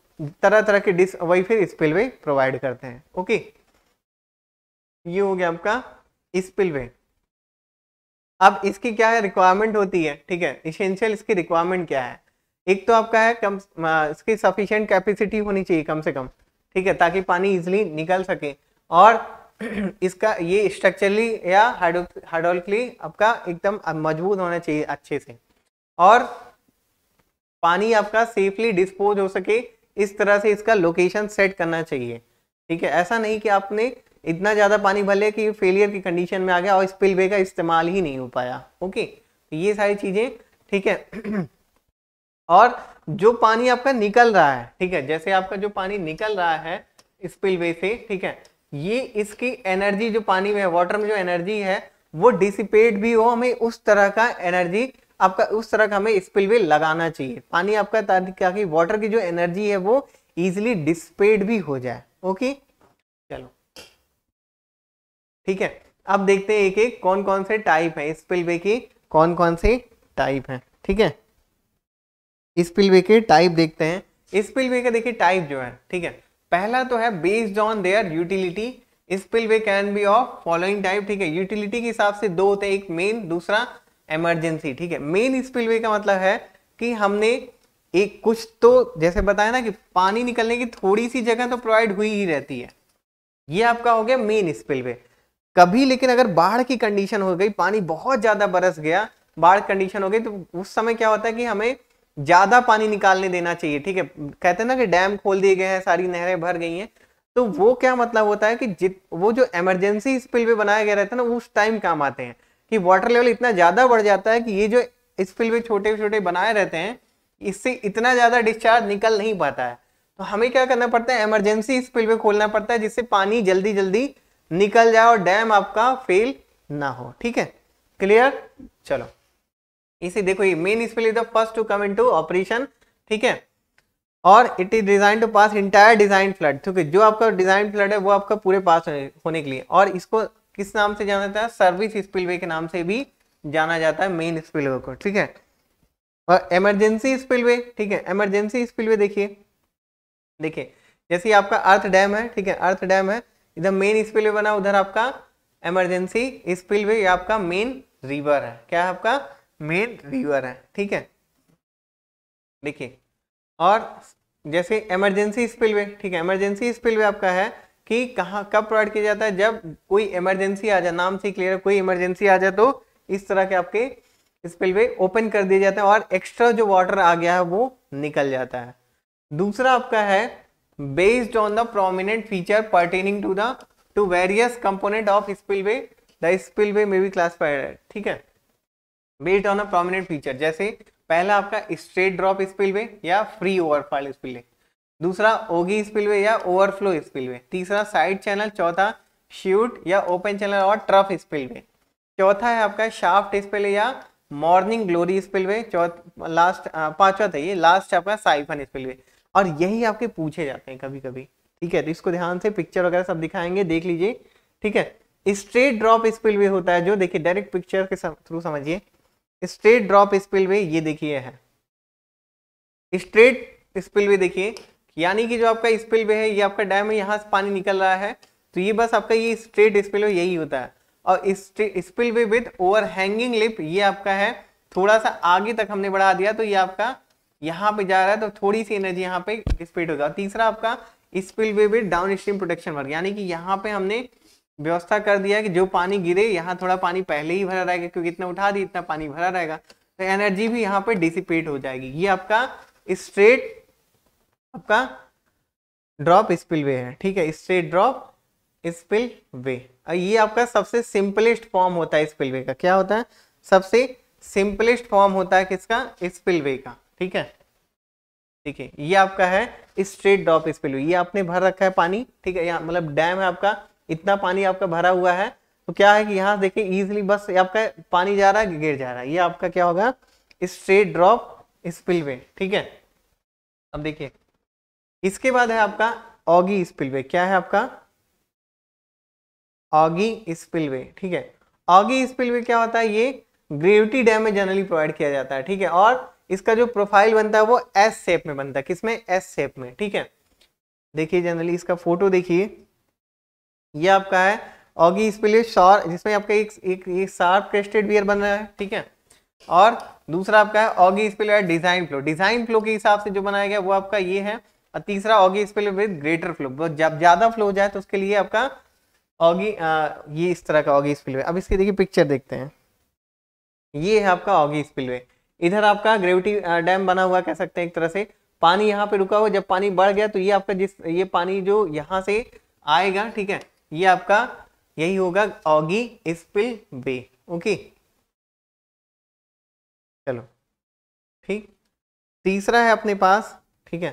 तरह तरह के डिस वही फिर स्पिल वे प्रोवाइड करते हैं ओके ये हो गया आपका स्पिल वे अब इसकी क्या है रिक्वायरमेंट होती है ठीक है इसेंशियल इसकी रिक्वायरमेंट क्या है एक तो आपका है कम इसकी सफिशियंट कैपेसिटी होनी चाहिए कम से कम ठीक है ताकि पानी इजिली निकल सके और इसका ये स्ट्रक्चरली या हाइड्रोलिकली आपका एकदम मजबूत होना चाहिए अच्छे से और पानी आपका सेफली डिस्पोज हो सके इस तरह से इसका लोकेशन सेट करना चाहिए ठीक है ऐसा नहीं कि आपने इतना ज़्यादा पानी भले कि फेलियर की कंडीशन में आ गया और वे का इस्तेमाल ही नहीं हो पाया ओके तो ये सारी चीज़ें ठीक है और जो पानी आपका निकल रहा है ठीक है जैसे आपका जो पानी निकल रहा है स्पिल वे से ठीक है ये इसकी एनर्जी जो पानी में है वाटर में जो एनर्जी है वो डिसिपेट भी हो हमें उस तरह का एनर्जी आपका उस तरह का हमें स्पिल वे लगाना चाहिए पानी आपका ताकि वाटर की जो एनर्जी है वो इजिली डिसिपेट भी हो जाए ओके चलो ठीक है अब देखते हैं एक एक कौन कौन से टाइप है स्पिल वे की कौन कौन से टाइप है ठीक है स्पिलवे के टाइप देखते हैं स्पिलवे का देखिए टाइप जो है ठीक है पहला तो है based on their utility spillway can be of following type ठीक है यूटिलिटी के हिसाब से दो होते हैं एक मेन दूसरा एमरजेंसी ठीक है मेन स्पिलवे का मतलब है कि हमने एक कुछ तो जैसे बताया ना कि पानी निकलने की थोड़ी सी जगह तो प्रोवाइड हुई ही रहती है ये आपका हो गया मेन स्पिलवे कभी लेकिन अगर बाढ़ की कंडीशन हो गई पानी बहुत ज़्यादा बरस गया बाढ़ कंडीशन हो गई तो उस समय क्या होता है कि हमें ज्यादा पानी निकालने देना चाहिए ठीक है कहते हैं ना कि डैम खोल दिए गए हैं सारी नहरें भर गई हैं तो वो क्या मतलब होता है कि जित वो जो इमरजेंसी स्पिल पे बनाया गया रहता है ना उस टाइम काम आते हैं कि वाटर लेवल इतना ज्यादा बढ़ जाता है कि ये जो स्पिल पे छोटे छोटे बनाए रहते हैं इससे इतना ज्यादा डिस्चार्ज निकल नहीं पाता है तो हमें क्या करना पड़ता है इमरजेंसी स्पिल पे खोलना पड़ता है जिससे पानी जल्दी जल्दी निकल जाए और डैम आपका फेल ना हो ठीक है क्लियर चलो इसे देखो ये main spill is the first to come into operation ठीक है और it is design to pass entire design flood ठीक है जो आपका डिजाइन फ्लड है वो आपका पूरे पास होने के लिए और इसको किस नाम से जाना जाता है सर्विस स्पिलवे के नाम से भी जाना जाता है मेन स्पिलवे को ठीक है और इमरजेंसी स्पिलवे ठीक है इमरजेंसी स्पिलवे देखिए देखिए जैसे आपका अर्थ डैम है ठीक है अर्थ डैम है इधर मेन स्पिलवे बना उधर आपका इमरजेंसी स्पिलवे आपका मेन रिवर है क्या है आपका मेन रिवर है ठीक है देखिए और जैसे इमरजेंसी स्पिलवे ठीक है इमरजेंसी स्पिलवे आपका है कि कहा कब प्रोवाइड किया जाता है जब कोई इमरजेंसी आ जाए नाम से क्लियर कोई इमरजेंसी आ जाए तो इस तरह के आपके स्पिलवे ओपन कर दिए जाते हैं और एक्स्ट्रा जो वाटर आ गया है वो निकल जाता है दूसरा आपका है based on the prominent feature pertaining to the to various component of spillway the spillway में भी क्लासिफाइड है ठीक है based on a prominent feature जैसे पहला आपका स्ट्रेट ड्रॉप स्पिलवे या फ्री ओवरफॉल स्पिलवे दूसरा ओगी स्पिलवे या ओवरफ्लो स्पिलवे तीसरा साइड चैनल चौथा श्यूट या ओपन चैनल और ट्रफ स्पिलवे चौथा है आपका शाफ्ट स्पिलवे या मॉर्निंग ग्लोरी स्पिलवे चौथ लास्ट पांचवा था ये लास्ट आपका साइफन स्पिलवे और यही आपके पूछे जाते हैं कभी कभी ठीक है तो इसको ध्यान से पिक्चर वगैरह सब दिखाएंगे देख लीजिए ठीक है स्ट्रेट ड्रॉप स्पिलवे होता है जो देखिए डायरेक्ट पिक्चर के थ्रू समझिए स्ट्रेट ड्रॉप स्पिल वे ये देखिए है स्ट्रेट स्पिल वे देखिए यानी कि जो आपका स्पिल वे है ये आपका डैम है यहाँ से पानी निकल रहा है तो ये बस आपका ये स्ट्रेट स्पिल वे यही होता है और spillway with overhanging lip ये आपका है थोड़ा सा आगे तक हमने बढ़ा दिया तो ये आपका यहाँ पे जा रहा है तो थोड़ी सी एनर्जी यहाँ पे डिस्पेट होगा तीसरा आपका spillway with downstream protection work यानी कि यहाँ पे हमने व्यवस्था कर दिया कि जो पानी गिरे यहाँ थोड़ा पानी पहले ही भरा रहेगा क्योंकि इतना उठा दी इतना पानी भरा रहेगा तो एनर्जी भी यहाँ पे डिसिपेट हो जाएगी ये आपका स्ट्रेट आपका ड्रॉप स्पिल वे है ठीक है स्ट्रेट ड्रॉप स्पिल वे और ये आपका सबसे सिंपलेस्ट फॉर्म होता है स्पिल वे का क्या होता है सबसे सिंपलेस्ट फॉर्म होता है किसका स्पिल वे का ठीक है ठीक है ये आपका है स्ट्रेट ड्रॉप स्पिल वे ये आपने भर रखा है पानी ठीक है यहाँ मतलब डैम है आपका इतना पानी आपका भरा हुआ है तो क्या है कि यहाँ देखिए इजिली बस आपका पानी जा रहा है गिर जा रहा है ये आपका क्या होगा स्ट्रेट ड्रॉप वे ठीक है अब देखिए इसके बाद है आपका ऑगी वे क्या है आपका ऑगी वे ठीक है ऑगी वे क्या होता है ये ग्रेविटी डैम में जनरली प्रोवाइड किया जाता है ठीक है और इसका जो प्रोफाइल बनता है वो एस शेप में बनता है किसमें एस शेप में ठीक है देखिए जनरली इसका फोटो देखिए ये आपका है ऑगी स्पिलिश शॉर जिसमें आपका एक एक, एक शार्प क्रेस्टेड बियर बन रहा है ठीक है और दूसरा आपका है ogee spillway design flow design flow के हिसाब से जो बनाया गया वो आपका ये है और तीसरा ogee spillway with greater flow जब ज्यादा फ्लो हो जाए तो उसके लिए आपका ऑगी ये इस तरह का ऑगी स्पिलवे अब इसकी देखिए पिक्चर देखते हैं ये है आपका ऑगी स्पिलवे इधर आपका ग्रेविटी डैम बना हुआ कह सकते हैं एक तरह से पानी यहाँ पे रुका हुआ जब पानी बढ़ गया तो ये आपका जिस ये पानी जो यहाँ से आएगा ठीक है ये आपका यही होगा ऑगी स्पिल बे ओके चलो ठीक तीसरा है अपने पास ठीक है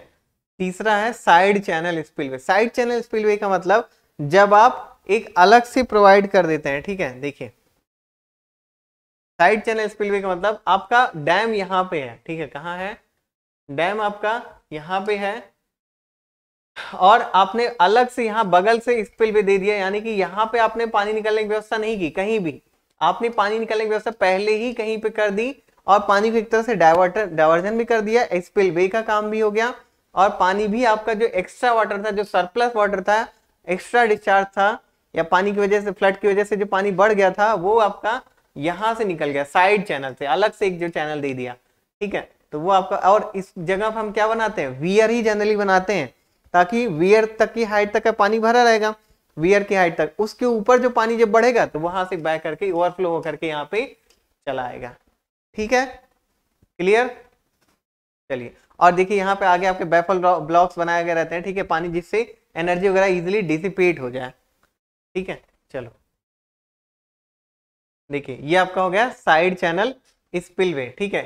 तीसरा है side channel spillway side channel spillway का मतलब जब आप एक अलग से प्रोवाइड कर देते हैं ठीक है देखिए साइड चैनल स्पिल वे का मतलब आपका डैम यहां पे है ठीक है कहां है डैम आपका यहां पे है और आपने अलग से यहाँ बगल से स्पिल भी दे दिया यानी कि यहाँ पे आपने पानी निकलने की व्यवस्था नहीं की कहीं भी आपने पानी निकलने की व्यवस्था पहले ही कहीं पे कर दी और पानी को एक तरह से डायवर्टर डायवर्जन भी कर दिया स्पिल वे का काम भी हो गया और पानी भी आपका जो एक्स्ट्रा वाटर था जो सरप्लस वाटर था एक्स्ट्रा डिस्चार्ज था या पानी की वजह से फ्लड की वजह से जो पानी बढ़ गया था वो आपका यहाँ से निकल गया साइड चैनल से अलग से एक जो चैनल दे दिया ठीक है तो वो आपका और इस जगह पर हम क्या बनाते हैं वियर ही जनरली बनाते हैं ताकि वियर तक की हाइट तक का पानी भरा रहेगा वियर की हाइट तक उसके ऊपर जो पानी जब बढ़ेगा तो वहां से बह करके ओवरफ्लो होकर के यहाँ पे चला आएगा ठीक है क्लियर चलिए और देखिए यहाँ पे आगे आपके बैफल ब्लॉक्स बनाए गए रहते हैं ठीक है पानी जिससे एनर्जी वगैरह इजिली डिसिपेट हो जाए ठीक है चलो देखिए ये आपका हो गया साइड चैनल स्पिलवे ठीक है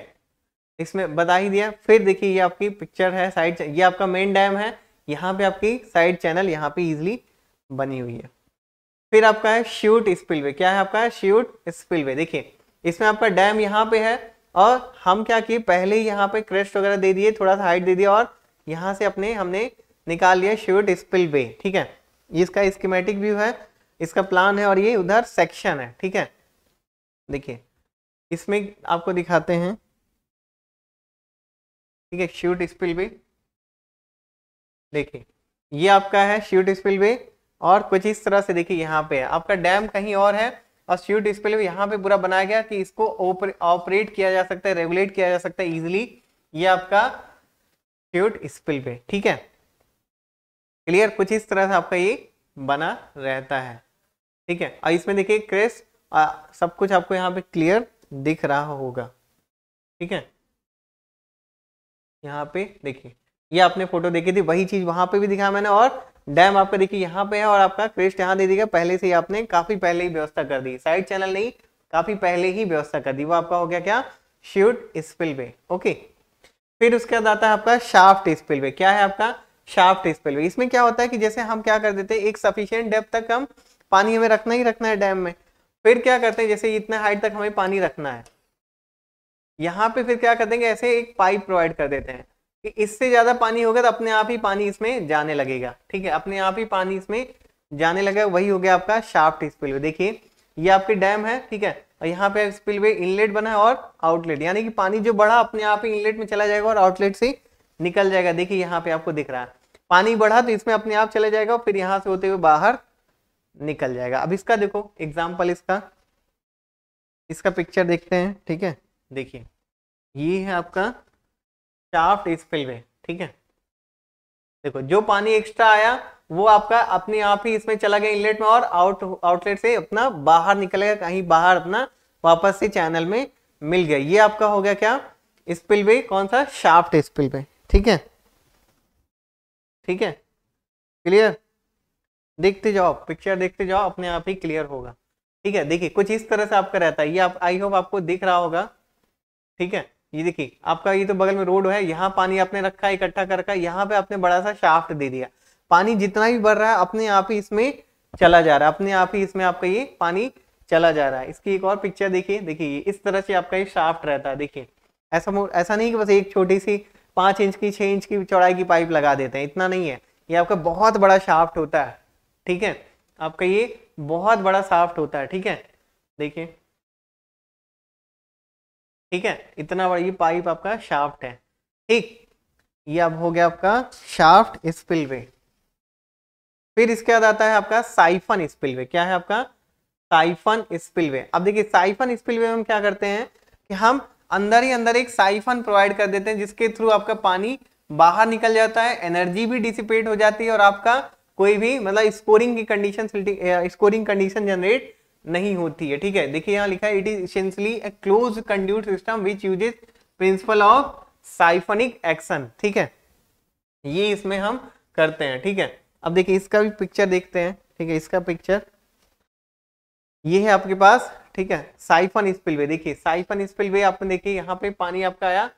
इसमें बता ही दिया फिर देखिए ये आपकी पिक्चर है साइड ये आपका मेन डैम है यहाँ पे आपकी साइड चैनल यहाँ पे इजिली बनी हुई है फिर आपका है श्यूट स्पिलवे क्या है आपका श्यूट स्पिलवे देखिए इसमें आपका डैम यहाँ पे है और हम क्या किए पहले ही यहाँ पे क्रेस्ट वगैरह दे दिए थोड़ा सा हाइट दे दिया और यहाँ से अपने हमने निकाल लिया श्यूट स्पिल वे ठीक है इसका स्कीमेटिक व्यू है इसका प्लान है और ये उधर सेक्शन है ठीक है देखिए इसमें आपको दिखाते हैं ठीक है श्यूट भी देखिए ये आपका है शूट स्पिलवे और कुछ इस तरह से देखिए यहाँ पे है आपका डैम कहीं और है और शूट स्पिलवे यहाँ पे पूरा बनाया गया कि इसको ऑपरेट किया जा सकता है रेगुलेट किया जा सकता है इजिली ये आपका शूट स्पिलवे ठीक है क्लियर कुछ इस तरह से आपका ये बना रहता है ठीक है और इसमें देखिए क्रेस सब कुछ आपको यहाँ पे क्लियर दिख रहा होगा ठीक है यहाँ पे देखिए ये आपने फोटो देखी थी वही चीज वहां पे भी दिखा मैंने और डैम आपका देखिए यहाँ पे है और आपका क्रेस्ट यहाँ दे दिया पहले से ही आपने काफी पहले ही व्यवस्था कर दी साइड चैनल नहीं काफी पहले ही व्यवस्था कर दी वो आपका हो गया क्या शूट वे ओके फिर उसके बाद आता है आपका शाफ्ट वे क्या है आपका शाफ्ट वे इसमें क्या होता है कि जैसे हम क्या कर देते हैं एक सफिशियंट डेप तक हम पानी हमें रखना ही रखना है डैम में फिर क्या करते हैं जैसे इतना हाइट तक हमें पानी रखना है यहाँ पे फिर क्या कर देंगे ऐसे एक पाइप प्रोवाइड कर देते हैं कि इससे ज़्यादा पानी होगा तो अपने आप ही पानी इसमें जाने लगेगा ठीक है अपने आप ही पानी इसमें जाने लगेगा वही हो गया आपका शाफ्ट स्पिलवे देखिए ये आपके डैम है ठीक है और यहाँ पे स्पिलवे इनलेट बना है और आउटलेट यानी कि पानी जो बढ़ा अपने आप ही इनलेट में चला जाएगा और आउटलेट से निकल जाएगा देखिए यहाँ पे आपको दिख रहा है पानी बढ़ा तो इसमें अपने आप चला जाएगा और फिर यहाँ से होते हुए बाहर निकल जाएगा अब इसका देखो एग्जाम्पल इसका इसका पिक्चर देखते हैं ठीक है देखिए ये है आपका शाफ्ट इज फिल में ठीक है देखो जो पानी एक्स्ट्रा आया वो आपका अपने आप ही इसमें चला गया इनलेट में और आउट आउटलेट से अपना बाहर निकलेगा कहीं बाहर अपना वापस से चैनल में मिल गया ये आपका हो गया क्या स्पिल स्पिलवे कौन सा शाफ्ट स्पिल स्पिलवे ठीक है ठीक है क्लियर देखते जाओ पिक्चर देखते जाओ अपने आप ही क्लियर होगा ठीक है देखिए कुछ इस तरह से आपका रहता है ये आप आई होप आपको दिख रहा होगा ठीक है ये देखिए आपका ये तो बगल में रोड है यहाँ पानी आपने रखा इकट्ठा कर रखा है यहाँ पे आपने बड़ा सा शाफ्ट दे दिया पानी जितना भी बढ़ रहा है अपने आप ही इसमें चला जा रहा है अपने आप ही इसमें आपका ये पानी चला जा रहा है इसकी एक और पिक्चर देखिए देखिए इस तरह से आपका ये शाफ्ट रहता है देखिए ऐसा ऐसा नहीं कि बस एक छोटी सी पांच इंच की छह इंच की चौड़ाई की पाइप लगा देते हैं इतना नहीं है ये आपका बहुत बड़ा शाफ्ट होता है ठीक है आपका ये बहुत बड़ा शाफ्ट होता है ठीक है देखिए ठीक है इतना बड़ा ये पाइप आपका शाफ्ट है ठीक ये अब हो गया आपका शाफ्ट स्पिलवे फिर इसके बाद आता है आपका साइफन स्पिलवे क्या है आपका साइफन स्पिलवे अब देखिए साइफन स्पिलवे में हम क्या करते हैं कि हम अंदर ही अंदर एक साइफन प्रोवाइड कर देते हैं जिसके थ्रू आपका पानी बाहर निकल जाता है एनर्जी भी डिसिपेट हो जाती है और आपका कोई भी मतलब स्कोरिंग की कंडीशन स्कोरिंग कंडीशन जनरेट नहीं होती है ठीक है देखिए यहाँ लिखा है it is essentially a closed conduit system which uses principle of siphonic action ठीक है ये इसमें हम करते हैं ठीक है अब देखिए इसका भी पिक्चर देखते हैं ठीक है इसका पिक्चर ये है आपके पास ठीक है साइफन स्पिलवे देखिए साइफन स्पिलवे आपने देखिए यहाँ पे पानी आपका आया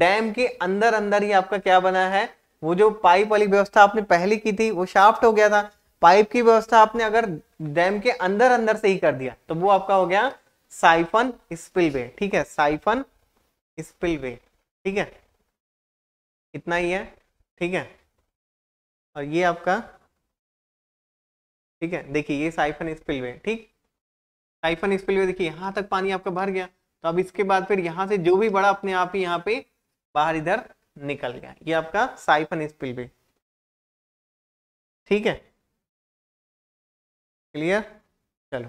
डैम के अंदर अंदर ही आपका क्या बना है वो जो पाइप वाली व्यवस्था आपने पहले की थी वो शाफ्ट हो गया था पाइप की व्यवस्था आपने अगर डैम के अंदर अंदर से ही कर दिया तो वो आपका हो गया साइफन स्पिलवे ठीक है साइफन स्पिलवे ठीक है इतना ही है ठीक है और ये आपका ठीक है देखिए ये साइफन स्पिलवे ठीक साइफन स्पिलवे देखिए यहां तक पानी आपका भर गया तो अब इसके बाद फिर यहां से जो भी बड़ा अपने आप ही यहाँ पे बाहर इधर निकल गया ये आपका साइफन स्पिलवे ठीक है क्लियर चलो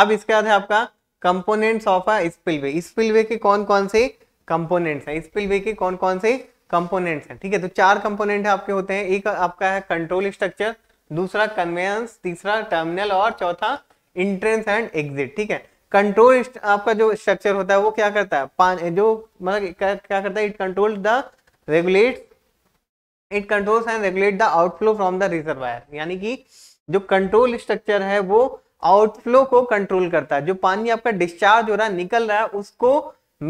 अब इसके बाद है आपका components of a spillway spillway के कौन कौन से कंपोनेंट्स हैं स्पिलवे के कौन कौन से कंपोनेंट्स हैं ठीक है तो चार कंपोनेंट आपके होते हैं एक आपका है कंट्रोल स्ट्रक्चर दूसरा कन्वेंस तीसरा टर्मिनल और चौथा इंट्रेंस एंड एग्जिट ठीक है कंट्रोल आपका जो स्ट्रक्चर होता है वो क्या करता है पान, जो मतलब क्या करता है it control the regulate it controls and regulate the outflow from the reservoir यानी कि जो कंट्रोल स्ट्रक्चर है वो आउटफ्लो को कंट्रोल करता है जो पानी आपका डिस्चार्ज हो रहा है निकल रहा है उसको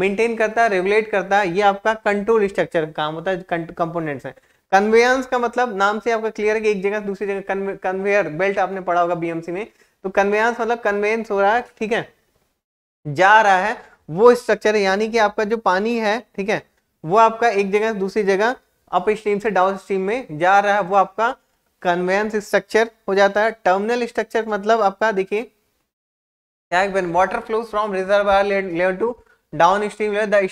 मेंटेन करता है रेगुलेट करता है ये आपका कंट्रोल स्ट्रक्चर का काम होता है कंपोनेंट्स है कन्वेयंस का मतलब नाम से आपका क्लियर है कि एक जगह से दूसरी जगह कन्वेयर बेल्ट आपने पढ़ा होगा बीएमसी में तो कन्वेयंस मतलब कन्वेयंस हो रहा है ठीक है जा रहा है वो स्ट्रक्चर है यानी कि आपका जो पानी है ठीक है वो आपका एक जगह से दूसरी जगह अप स्ट्रीम से डाउन स्ट्रीम में जा रहा है वो आपका कन्वेंस स्ट्रक्चर हो जाता है टर्मिनल स्ट्रक्चर मतलब आपका देखिए क्या when water flow from reservoir level to downstream level the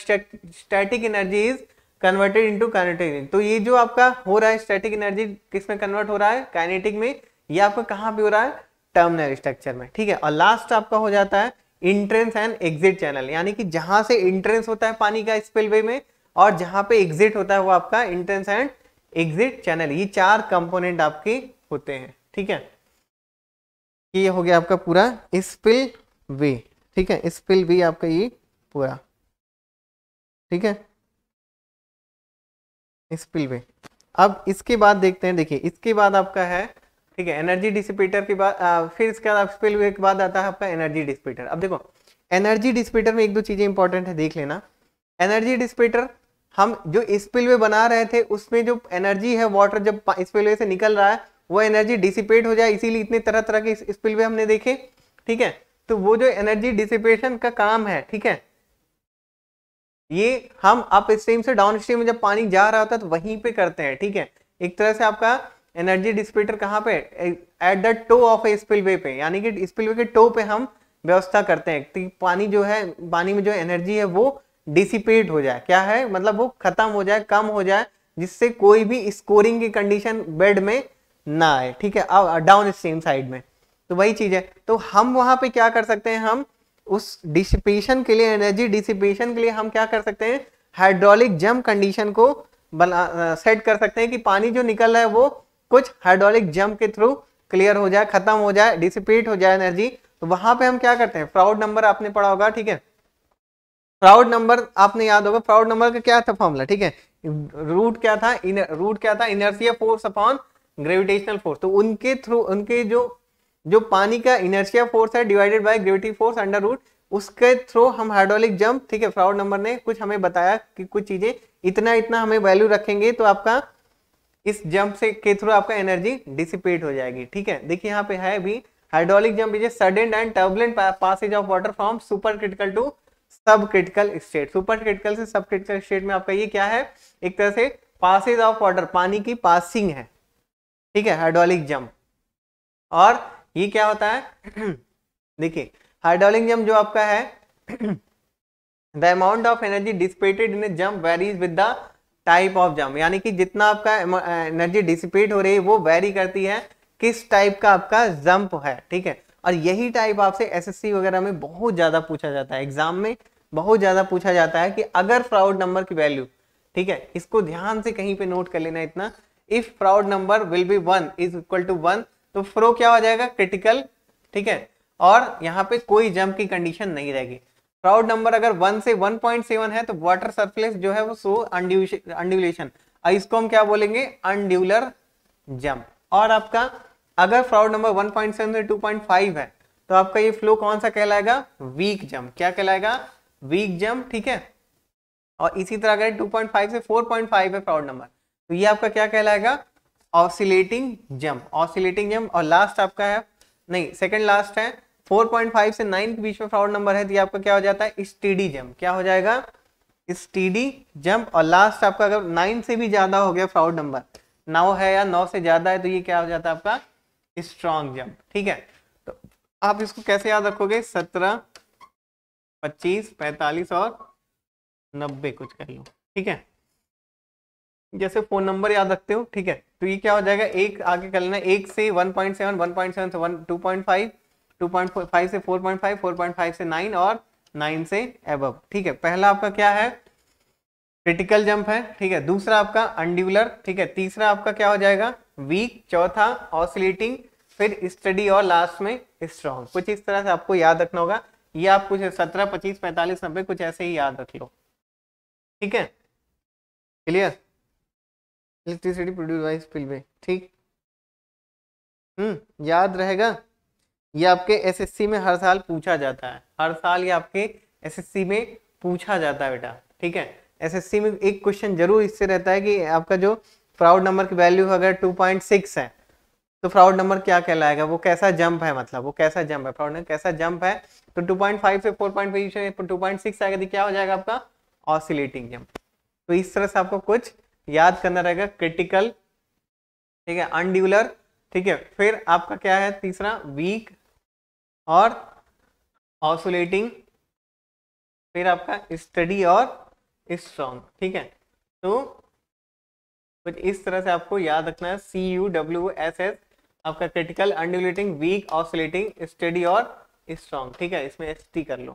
static energy is converted into kinetic energy तो ये जो आपका हो रहा है स्टैटिक एनर्जी किस में कन्वर्ट हो रहा है काइनेटिक में ये आपका कहाँ पे हो रहा है टर्मिनल स्ट्रक्चर में ठीक है और लास्ट आपका हो जाता है इंट्रेंस एंड एग्जिट चैनल यानी कि जहां से इंट्रेंस होता है पानी का स्पिलवे में और जहां पे एग्जिट होता है वो आपका इंट्रेंस एंड एग्जिट चैनल ये चार कंपोनेंट आपके होते हैं ठीक है ये हो गया आपका पूरा स्पिल वे ठीक है स्पिल वे आपका ये पूरा ठीक है स्पिल वे अब इसके बाद देखते हैं देखिए इसके बाद आपका है ठीक है एनर्जी डिसिपेटर के बाद फिर इसके बाद स्पिल वे के बाद आता है आपका एनर्जी डिसिपेटर अब देखो एनर्जी डिसिपेटर में एक दो चीज़ें इंपॉर्टेंट है देख लेना एनर्जी डिस्पेटर हम जो स्पिलवे बना रहे थे उसमें जो एनर्जी है वाटर जब स्पिलवे से निकल रहा है वो एनर्जी डिसिपेट हो जाए इसीलिए इतने तरह तरह के स्पिलवे हमने देखे ठीक है तो वो जो एनर्जी डिसिपेशन का काम है ठीक है ये हम अप स्ट्रीम से डाउन स्ट्रीम में जब पानी जा रहा होता है तो वहीं पे करते हैं ठीक है एक तरह से आपका एनर्जी डिसिपेटर कहाँ पे at the toe of a spillway पे यानी कि स्पिलवे के टो पे हम व्यवस्था करते हैं पानी जो है पानी में जो एनर्जी है वो डिसिपेट हो जाए क्या है मतलब वो खत्म हो जाए कम हो जाए जिससे कोई भी स्कोरिंग की कंडीशन बेड में ना आए ठीक है अब डाउन स्ट्रीम साइड में तो वही चीज है तो हम वहां पे क्या कर सकते हैं हम उस डिसिपेशन के लिए एनर्जी डिसिपेशन के लिए हम क्या कर सकते हैं हाइड्रोलिक जम कंडीशन को बना सेट कर सकते हैं कि पानी जो निकल रहा है वो कुछ हाइड्रोलिक जम के थ्रू क्लियर हो जाए खत्म हो जाए डिसिपेट हो जाए एनर्जी तो वहां पे हम क्या करते हैं फ्राउड नंबर आपने पढ़ा होगा ठीक है प्राउड नंबर आपने याद होगा प्राउड नंबर का क्या था फॉर्मूला ठीक है रूट क्या था इन रूट क्या था inertia force upon gravitational force तो उनके थ्रू उनके जो जो पानी का इनर्सिया फोर्स है divided by gravity force under root उसके थ्रू हम हाइड्रोलिक जंप ठीक है फ्राउड नंबर ने कुछ हमें बताया कि कुछ चीजें इतना इतना हमें वैल्यू रखेंगे तो आपका इस जंप से के थ्रू आपका एनर्जी डिसिपेट हो जाएगी ठीक है देखिए यहाँ पे है भी hydraulic jump is a sudden and turbulent passage of water from supercritical to subcritical state supercritical से सब क्रिटिकल स्टेट में आपका ये क्या है एक तरह से पासिस ऑफ वाटर पानी की पासिंग है ठीक है हाइड्रोलिक जम्प और ये क्या होता है देखिए हाइड्रोलिक जम्प जो आपका है the amount of energy dissipated in jump varies with the type of jump यानी कि जितना आपका एनर्जी डिसिपेट हो रही है वो वेरी करती है किस टाइप का आपका जम्प है ठीक है और यही टाइप आपसे एसएससी वगैरह में बहुत ज़्यादा पूछा जाता है एग्जाम में बहुत ज़्यादा पूछा जाता है कि अगर फ्रॉड नंबर की वैल्यू ठीक है इसको ध्यान से कहीं पे नोट कर लेना इतना if Froude number will be one is equal to one तो फ्रो क्या हो जाएगा क्रिटिकल ठीक है और यहाँ पे कोई जंप की कंडीशन नहीं रहेगी फ्रॉड नंबर अगर वन से वन पॉइंट सेवन है तो वाटर सरफेस जो है वो सो अंड्यूलेशन इसको हम क्या बोलेंगे अनड्यूलर जंप और आपका अगर फ्रॉड नंबर 1.7 से 2.5 है तो आपका ये फ्लो कौन सा कहलाएगा वीक जंप क्या कहलाएगा वीक जंप ठीक है और इसी तरह अगर 2.5 से 4.5 है फ्रॉड नंबर तो ये आपका क्या कहलाएगा ऑसिलेटिंग जंप ऑसिलेटिंग जंप और लास्ट आपका है नहीं सेकेंड लास्ट है 4.5 से 9 के बीच में फ्रॉड नंबर है तो ये आपका क्या हो जाता है स्टीडी जंप क्या हो जाएगा स्टीडी जंप और लास्ट आपका अगर 9 से भी ज्यादा हो गया फ्रॉड नंबर नौ है या नौ से ज्यादा है तो ये क्या हो जाता है आपका स्ट्रॉन्ग जंप ठीक है तो आप इसको कैसे याद रखोगे सत्रह पच्चीस पैंतालीस और नब्बे कुछ कह लो ठीक है जैसे फोन नंबर याद रखते हो ठीक है तो ये क्या हो जाएगा एक आगे कर लेना एक से वन पॉइंट पॉइंट सेवन से one two point five two point five से four four point five point five से नाइन और नाइन से एब ठीक है पहला आपका क्या है क्रिटिकल जंप है ठीक है दूसरा आपका अनड्यूलर ठीक है तीसरा आपका क्या हो जाएगा वीक चौथा ऑसिलेटिंग फिर स्टडी और लास्ट में स्ट्रॉन्ग कुछ इस तरह से आपको याद रखना होगा ये आप कुछ सत्रह पच्चीस पैंतालीस नब्बे कुछ ऐसे ही याद रख लो ठीक है clear electricity produce by spillway ठीक हम्म याद रहेगा ये आपके एसएससी में हर साल पूछा जाता है हर साल ये आपके एसएससी में पूछा जाता है बेटा ठीक है एसएससी में एक क्वेश्चन जरूर इससे रहता है कि आपका जो फ्राउड नंबर की वैल्यू अगर 2.6 है तो फ्राउड नंबर क्या कहलाएगा वो कैसा जंप है मतलब वो कैसा जंप है फ्राउड नंबर कैसा जंप है तो 2.5 से 4.5 से सिक्स आएगा तो क्या हो जाएगा आपका ऑसिलेटिंग जंप तो इस तरह से आपको कुछ याद करना रहेगा क्रिटिकल ठीक है अनड्यूलर ठीक है फिर आपका क्या है तीसरा वीक और ऑसोलेटिंग फिर आपका स्टडी और स्ट्रॉन्ग ठीक है तो कुछ इस तरह से आपको याद रखना है C U W S S आपका critical undulating weak oscillating steady और स्ट्रॉन्ग ठीक है इसमें एस टी कर लो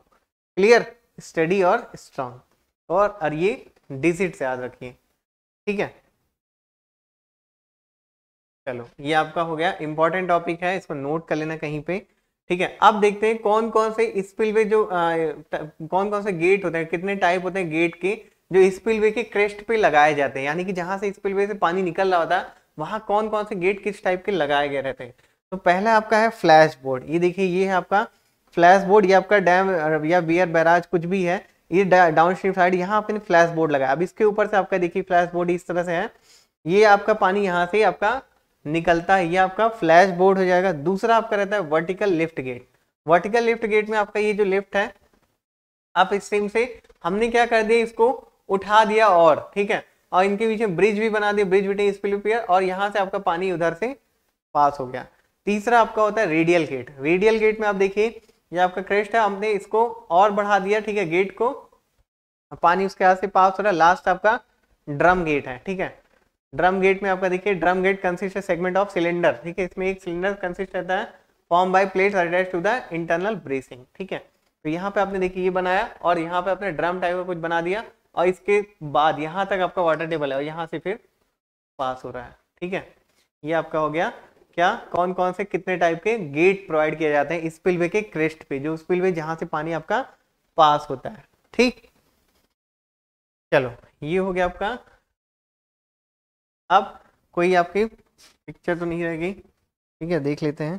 क्लियर स्टडी और स्ट्रॉन्ग और और ये डिजिट से याद रखिए ठीक है चलो ये आपका हो गया इंपॉर्टेंट टॉपिक है इसको नोट कर लेना कहीं पे ठीक है अब देखते हैं कौन कौन से स्पिलवे जो आ, कौन कौन से गेट होते हैं कितने टाइप होते हैं गेट के जो स्पिलवे के क्रेस्ट पे लगाए जाते हैं यानी कि जहां से स्पिलवे से पानी निकल रहा होता है वहां कौन कौन से गेट किस टाइप के लगाए गए रहते हैं तो पहला आपका है फ्लैश बोर्ड ये देखिए ये है आपका फ्लैश बोर्ड ये आपका डैम या बियर बैराज कुछ भी है ये डाउन स्ट्रीम साइड यहाँ आपने फ्लैश बोर्ड लगाया अब इसके ऊपर से आपका देखिए फ्लैश बोर्ड इस तरह से है ये आपका पानी यहाँ से आपका निकलता है ये आपका फ्लैश बोर्ड हो जाएगा दूसरा आपका रहता है vertical lift gate vertical lift gate में आपका ये जो लिफ्ट है आप इस स्ट्रीम से हमने क्या कर दिया इसको उठा दिया और ठीक है और इनके बीच में ब्रिज भी बना दिया ब्रिज बिटवीन स्पिलिपियर और यहाँ से आपका पानी उधर से पास हो गया तीसरा आपका होता है रेडियल गेट रेडियल गेट में आप देखिए ये आपका क्रेस्ट है हमने इसको और बढ़ा दिया ठीक है गेट को पानी उसके हाथ से पास हो रहा है लास्ट आपका ड्रम गेट है ठीक है ड्रम गेट में आपका देखिए drum gate consist segment of cylinder ठीक है इसमें एक सिलेंडर कंसिस्ट रहता है form by plates attach to the internal bracing ठीक है तो यहाँ पे आपने देखिए ये बनाया और यहाँ पे आपने ड्रम टाइप का कुछ बना दिया और इसके बाद यहाँ तक आपका वाटर टेबल है और यहाँ से फिर पास हो रहा है ठीक है ये आपका हो गया क्या कौन कौन से कितने टाइप के गेट प्रोवाइड किए जाते हैं स्पिलवे के क्रेस्ट पे जो स्पिल वे जहां से पानी आपका पास होता है ठीक चलो ये हो गया आपका अब कोई आपकी पिक्चर तो नहीं रहेगी ठीक है देख लेते हैं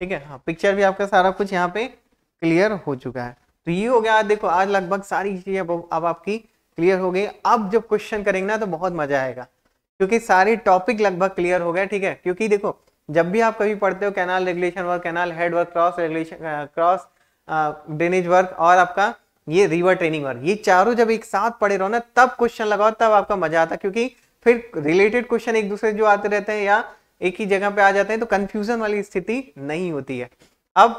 ठीक है हाँ पिक्चर भी आपका सारा कुछ यहाँ पे क्लियर हो चुका है तो ये हो गया देखो आज लगभग सारी चीज़ें अब, अब आपकी क्लियर हो गई अब जब क्वेश्चन करेंगे ना तो बहुत मजा आएगा क्योंकि सारे टॉपिक लगभग क्लियर हो गए ठीक है क्योंकि देखो जब भी आप कभी पढ़ते हो canal regulation work canal head work cross regulation cross drainage work और आपका ये रिवर ट्रेनिंग वर्क ये चारों जब एक साथ पढ़े रहो ना तब क्वेश्चन लगाओ तब आपका मजा आता क्योंकि फिर रिलेटेड क्वेश्चन एक दूसरे जो आते रहते हैं या एक ही जगह पे आ जाते हैं तो कंफ्यूजन वाली स्थिति नहीं होती है अब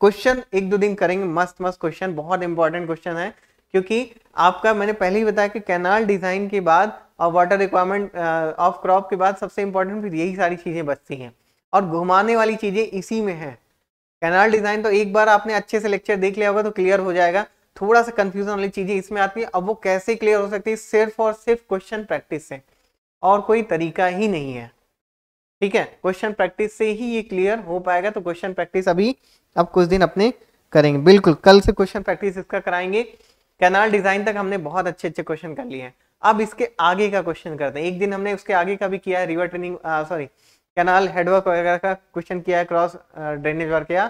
क्वेश्चन एक दो दिन करेंगे मस्त मस्त क्वेश्चन बहुत इंपॉर्टेंट क्वेश्चन है क्योंकि आपका मैंने पहले ही बताया कि कैनाल डिजाइन के बाद और वाटर रिक्वायरमेंट ऑफ क्रॉप के बाद सबसे इंपॉर्टेंट फिर यही सारी चीजें बचती हैं और घुमाने वाली चीजें इसी में है कैनाल डिजाइन तो एक बार आपने अच्छे से लेक्चर देख लिया होगा तो क्लियर हो जाएगा थोड़ा सा कंफ्यूजन वाली चीज़ें इसमें आती है अब वो कैसे क्लियर हो सकती है सिर्फ और सिर्फ क्वेश्चन प्रैक्टिस से और कोई तरीका ही नहीं है ठीक है क्वेश्चन प्रैक्टिस से ही ये क्लियर हो पाएगा तो क्वेश्चन प्रैक्टिस अभी अब कुछ दिन अपने करेंगे बिल्कुल कल से क्वेश्चन प्रैक्टिस इसका कराएंगे कैनाल डिजाइन तक हमने बहुत अच्छे अच्छे क्वेश्चन कर लिए हैं अब इसके आगे का क्वेश्चन करते हैं एक दिन हमने उसके आगे का भी किया है river training sorry canal headwork वगैरह का क्वेश्चन किया है क्रॉस ड्रेनेज वर्क या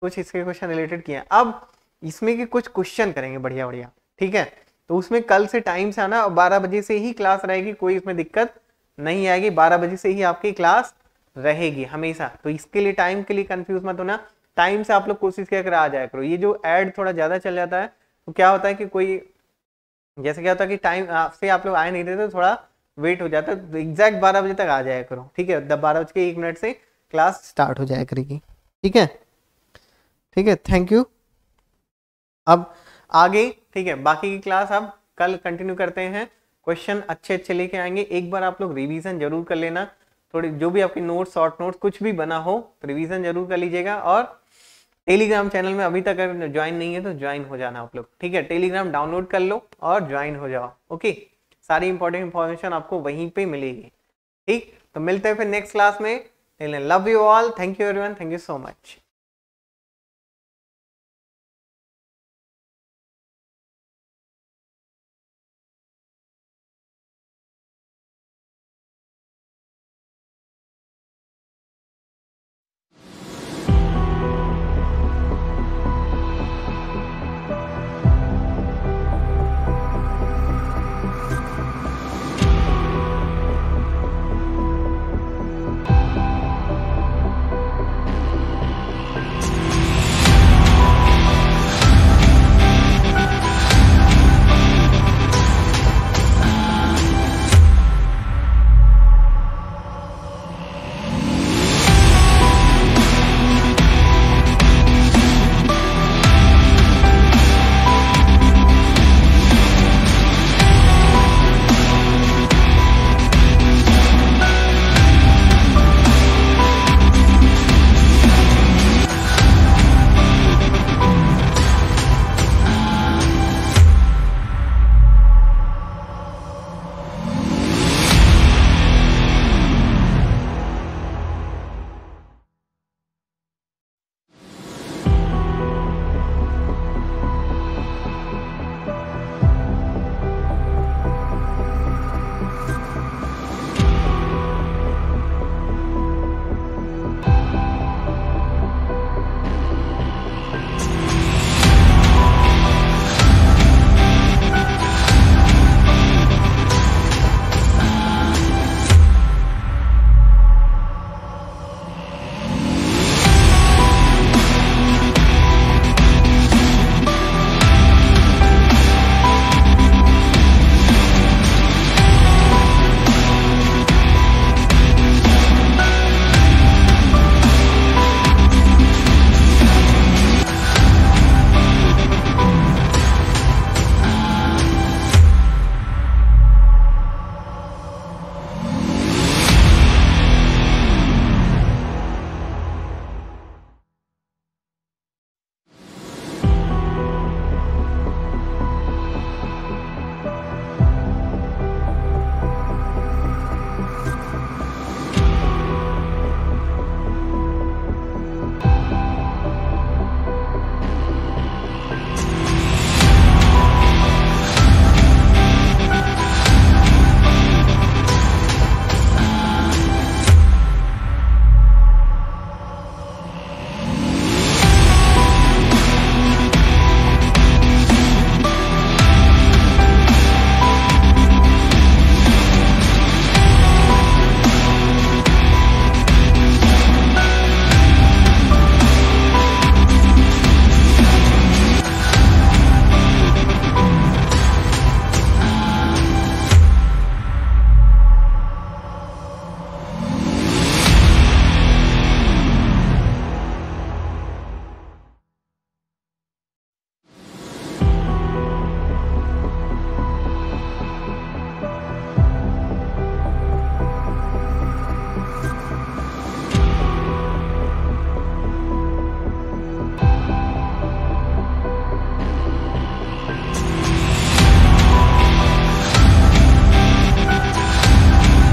कुछ इसके क्वेश्चन रिलेटेड किया अब इसमें के कुछ क्वेश्चन करेंगे बढ़िया बढ़िया ठीक है तो उसमें कल से टाइम से आना बारह बजे से ही क्लास रहेगी कोई इसमें दिक्कत नहीं आएगी बारह बजे से ही आपकी क्लास रहेगी हमेशा तो इसके लिए टाइम के लिए कंफ्यूज मत होना टाइम से आप लोग कोशिश किया कर आ जाया करो ये जो एड थोड़ा ज़्यादा चल जाता है तो क्या होता है कि कोई जैसे क्या होता है कि टाइम से आप लोग आए नहीं रहते तो थोड़ा वेट हो जाता है तो एग्जैक्ट बारह बजे तक आ जाया करो ठीक है बारह बज के एक मिनट से क्लास स्टार्ट हो जाया करेगी ठीक है ठीक है थैंक यू अब आगे ठीक है बाकी की क्लास अब कल कंटिन्यू करते हैं क्वेश्चन अच्छे अच्छे लेके आएंगे एक बार आप लोग रिवीजन जरूर कर लेना थोड़ी जो भी आपके नोट्स शॉर्ट नोट्स कुछ भी बना हो तो रिवीजन जरूर कर लीजिएगा और टेलीग्राम चैनल में अभी तक अगर ज्वाइन नहीं है तो ज्वाइन हो जाना आप लोग ठीक है टेलीग्राम डाउनलोड कर लो और ज्वाइन हो जाओ ओके सारी इंपॉर्टेंट इंफॉर्मेशन आपको वहीं पर मिलेगी ठीक तो मिलते हैं फिर नेक्स्ट क्लास में love you all thank you every thank you so much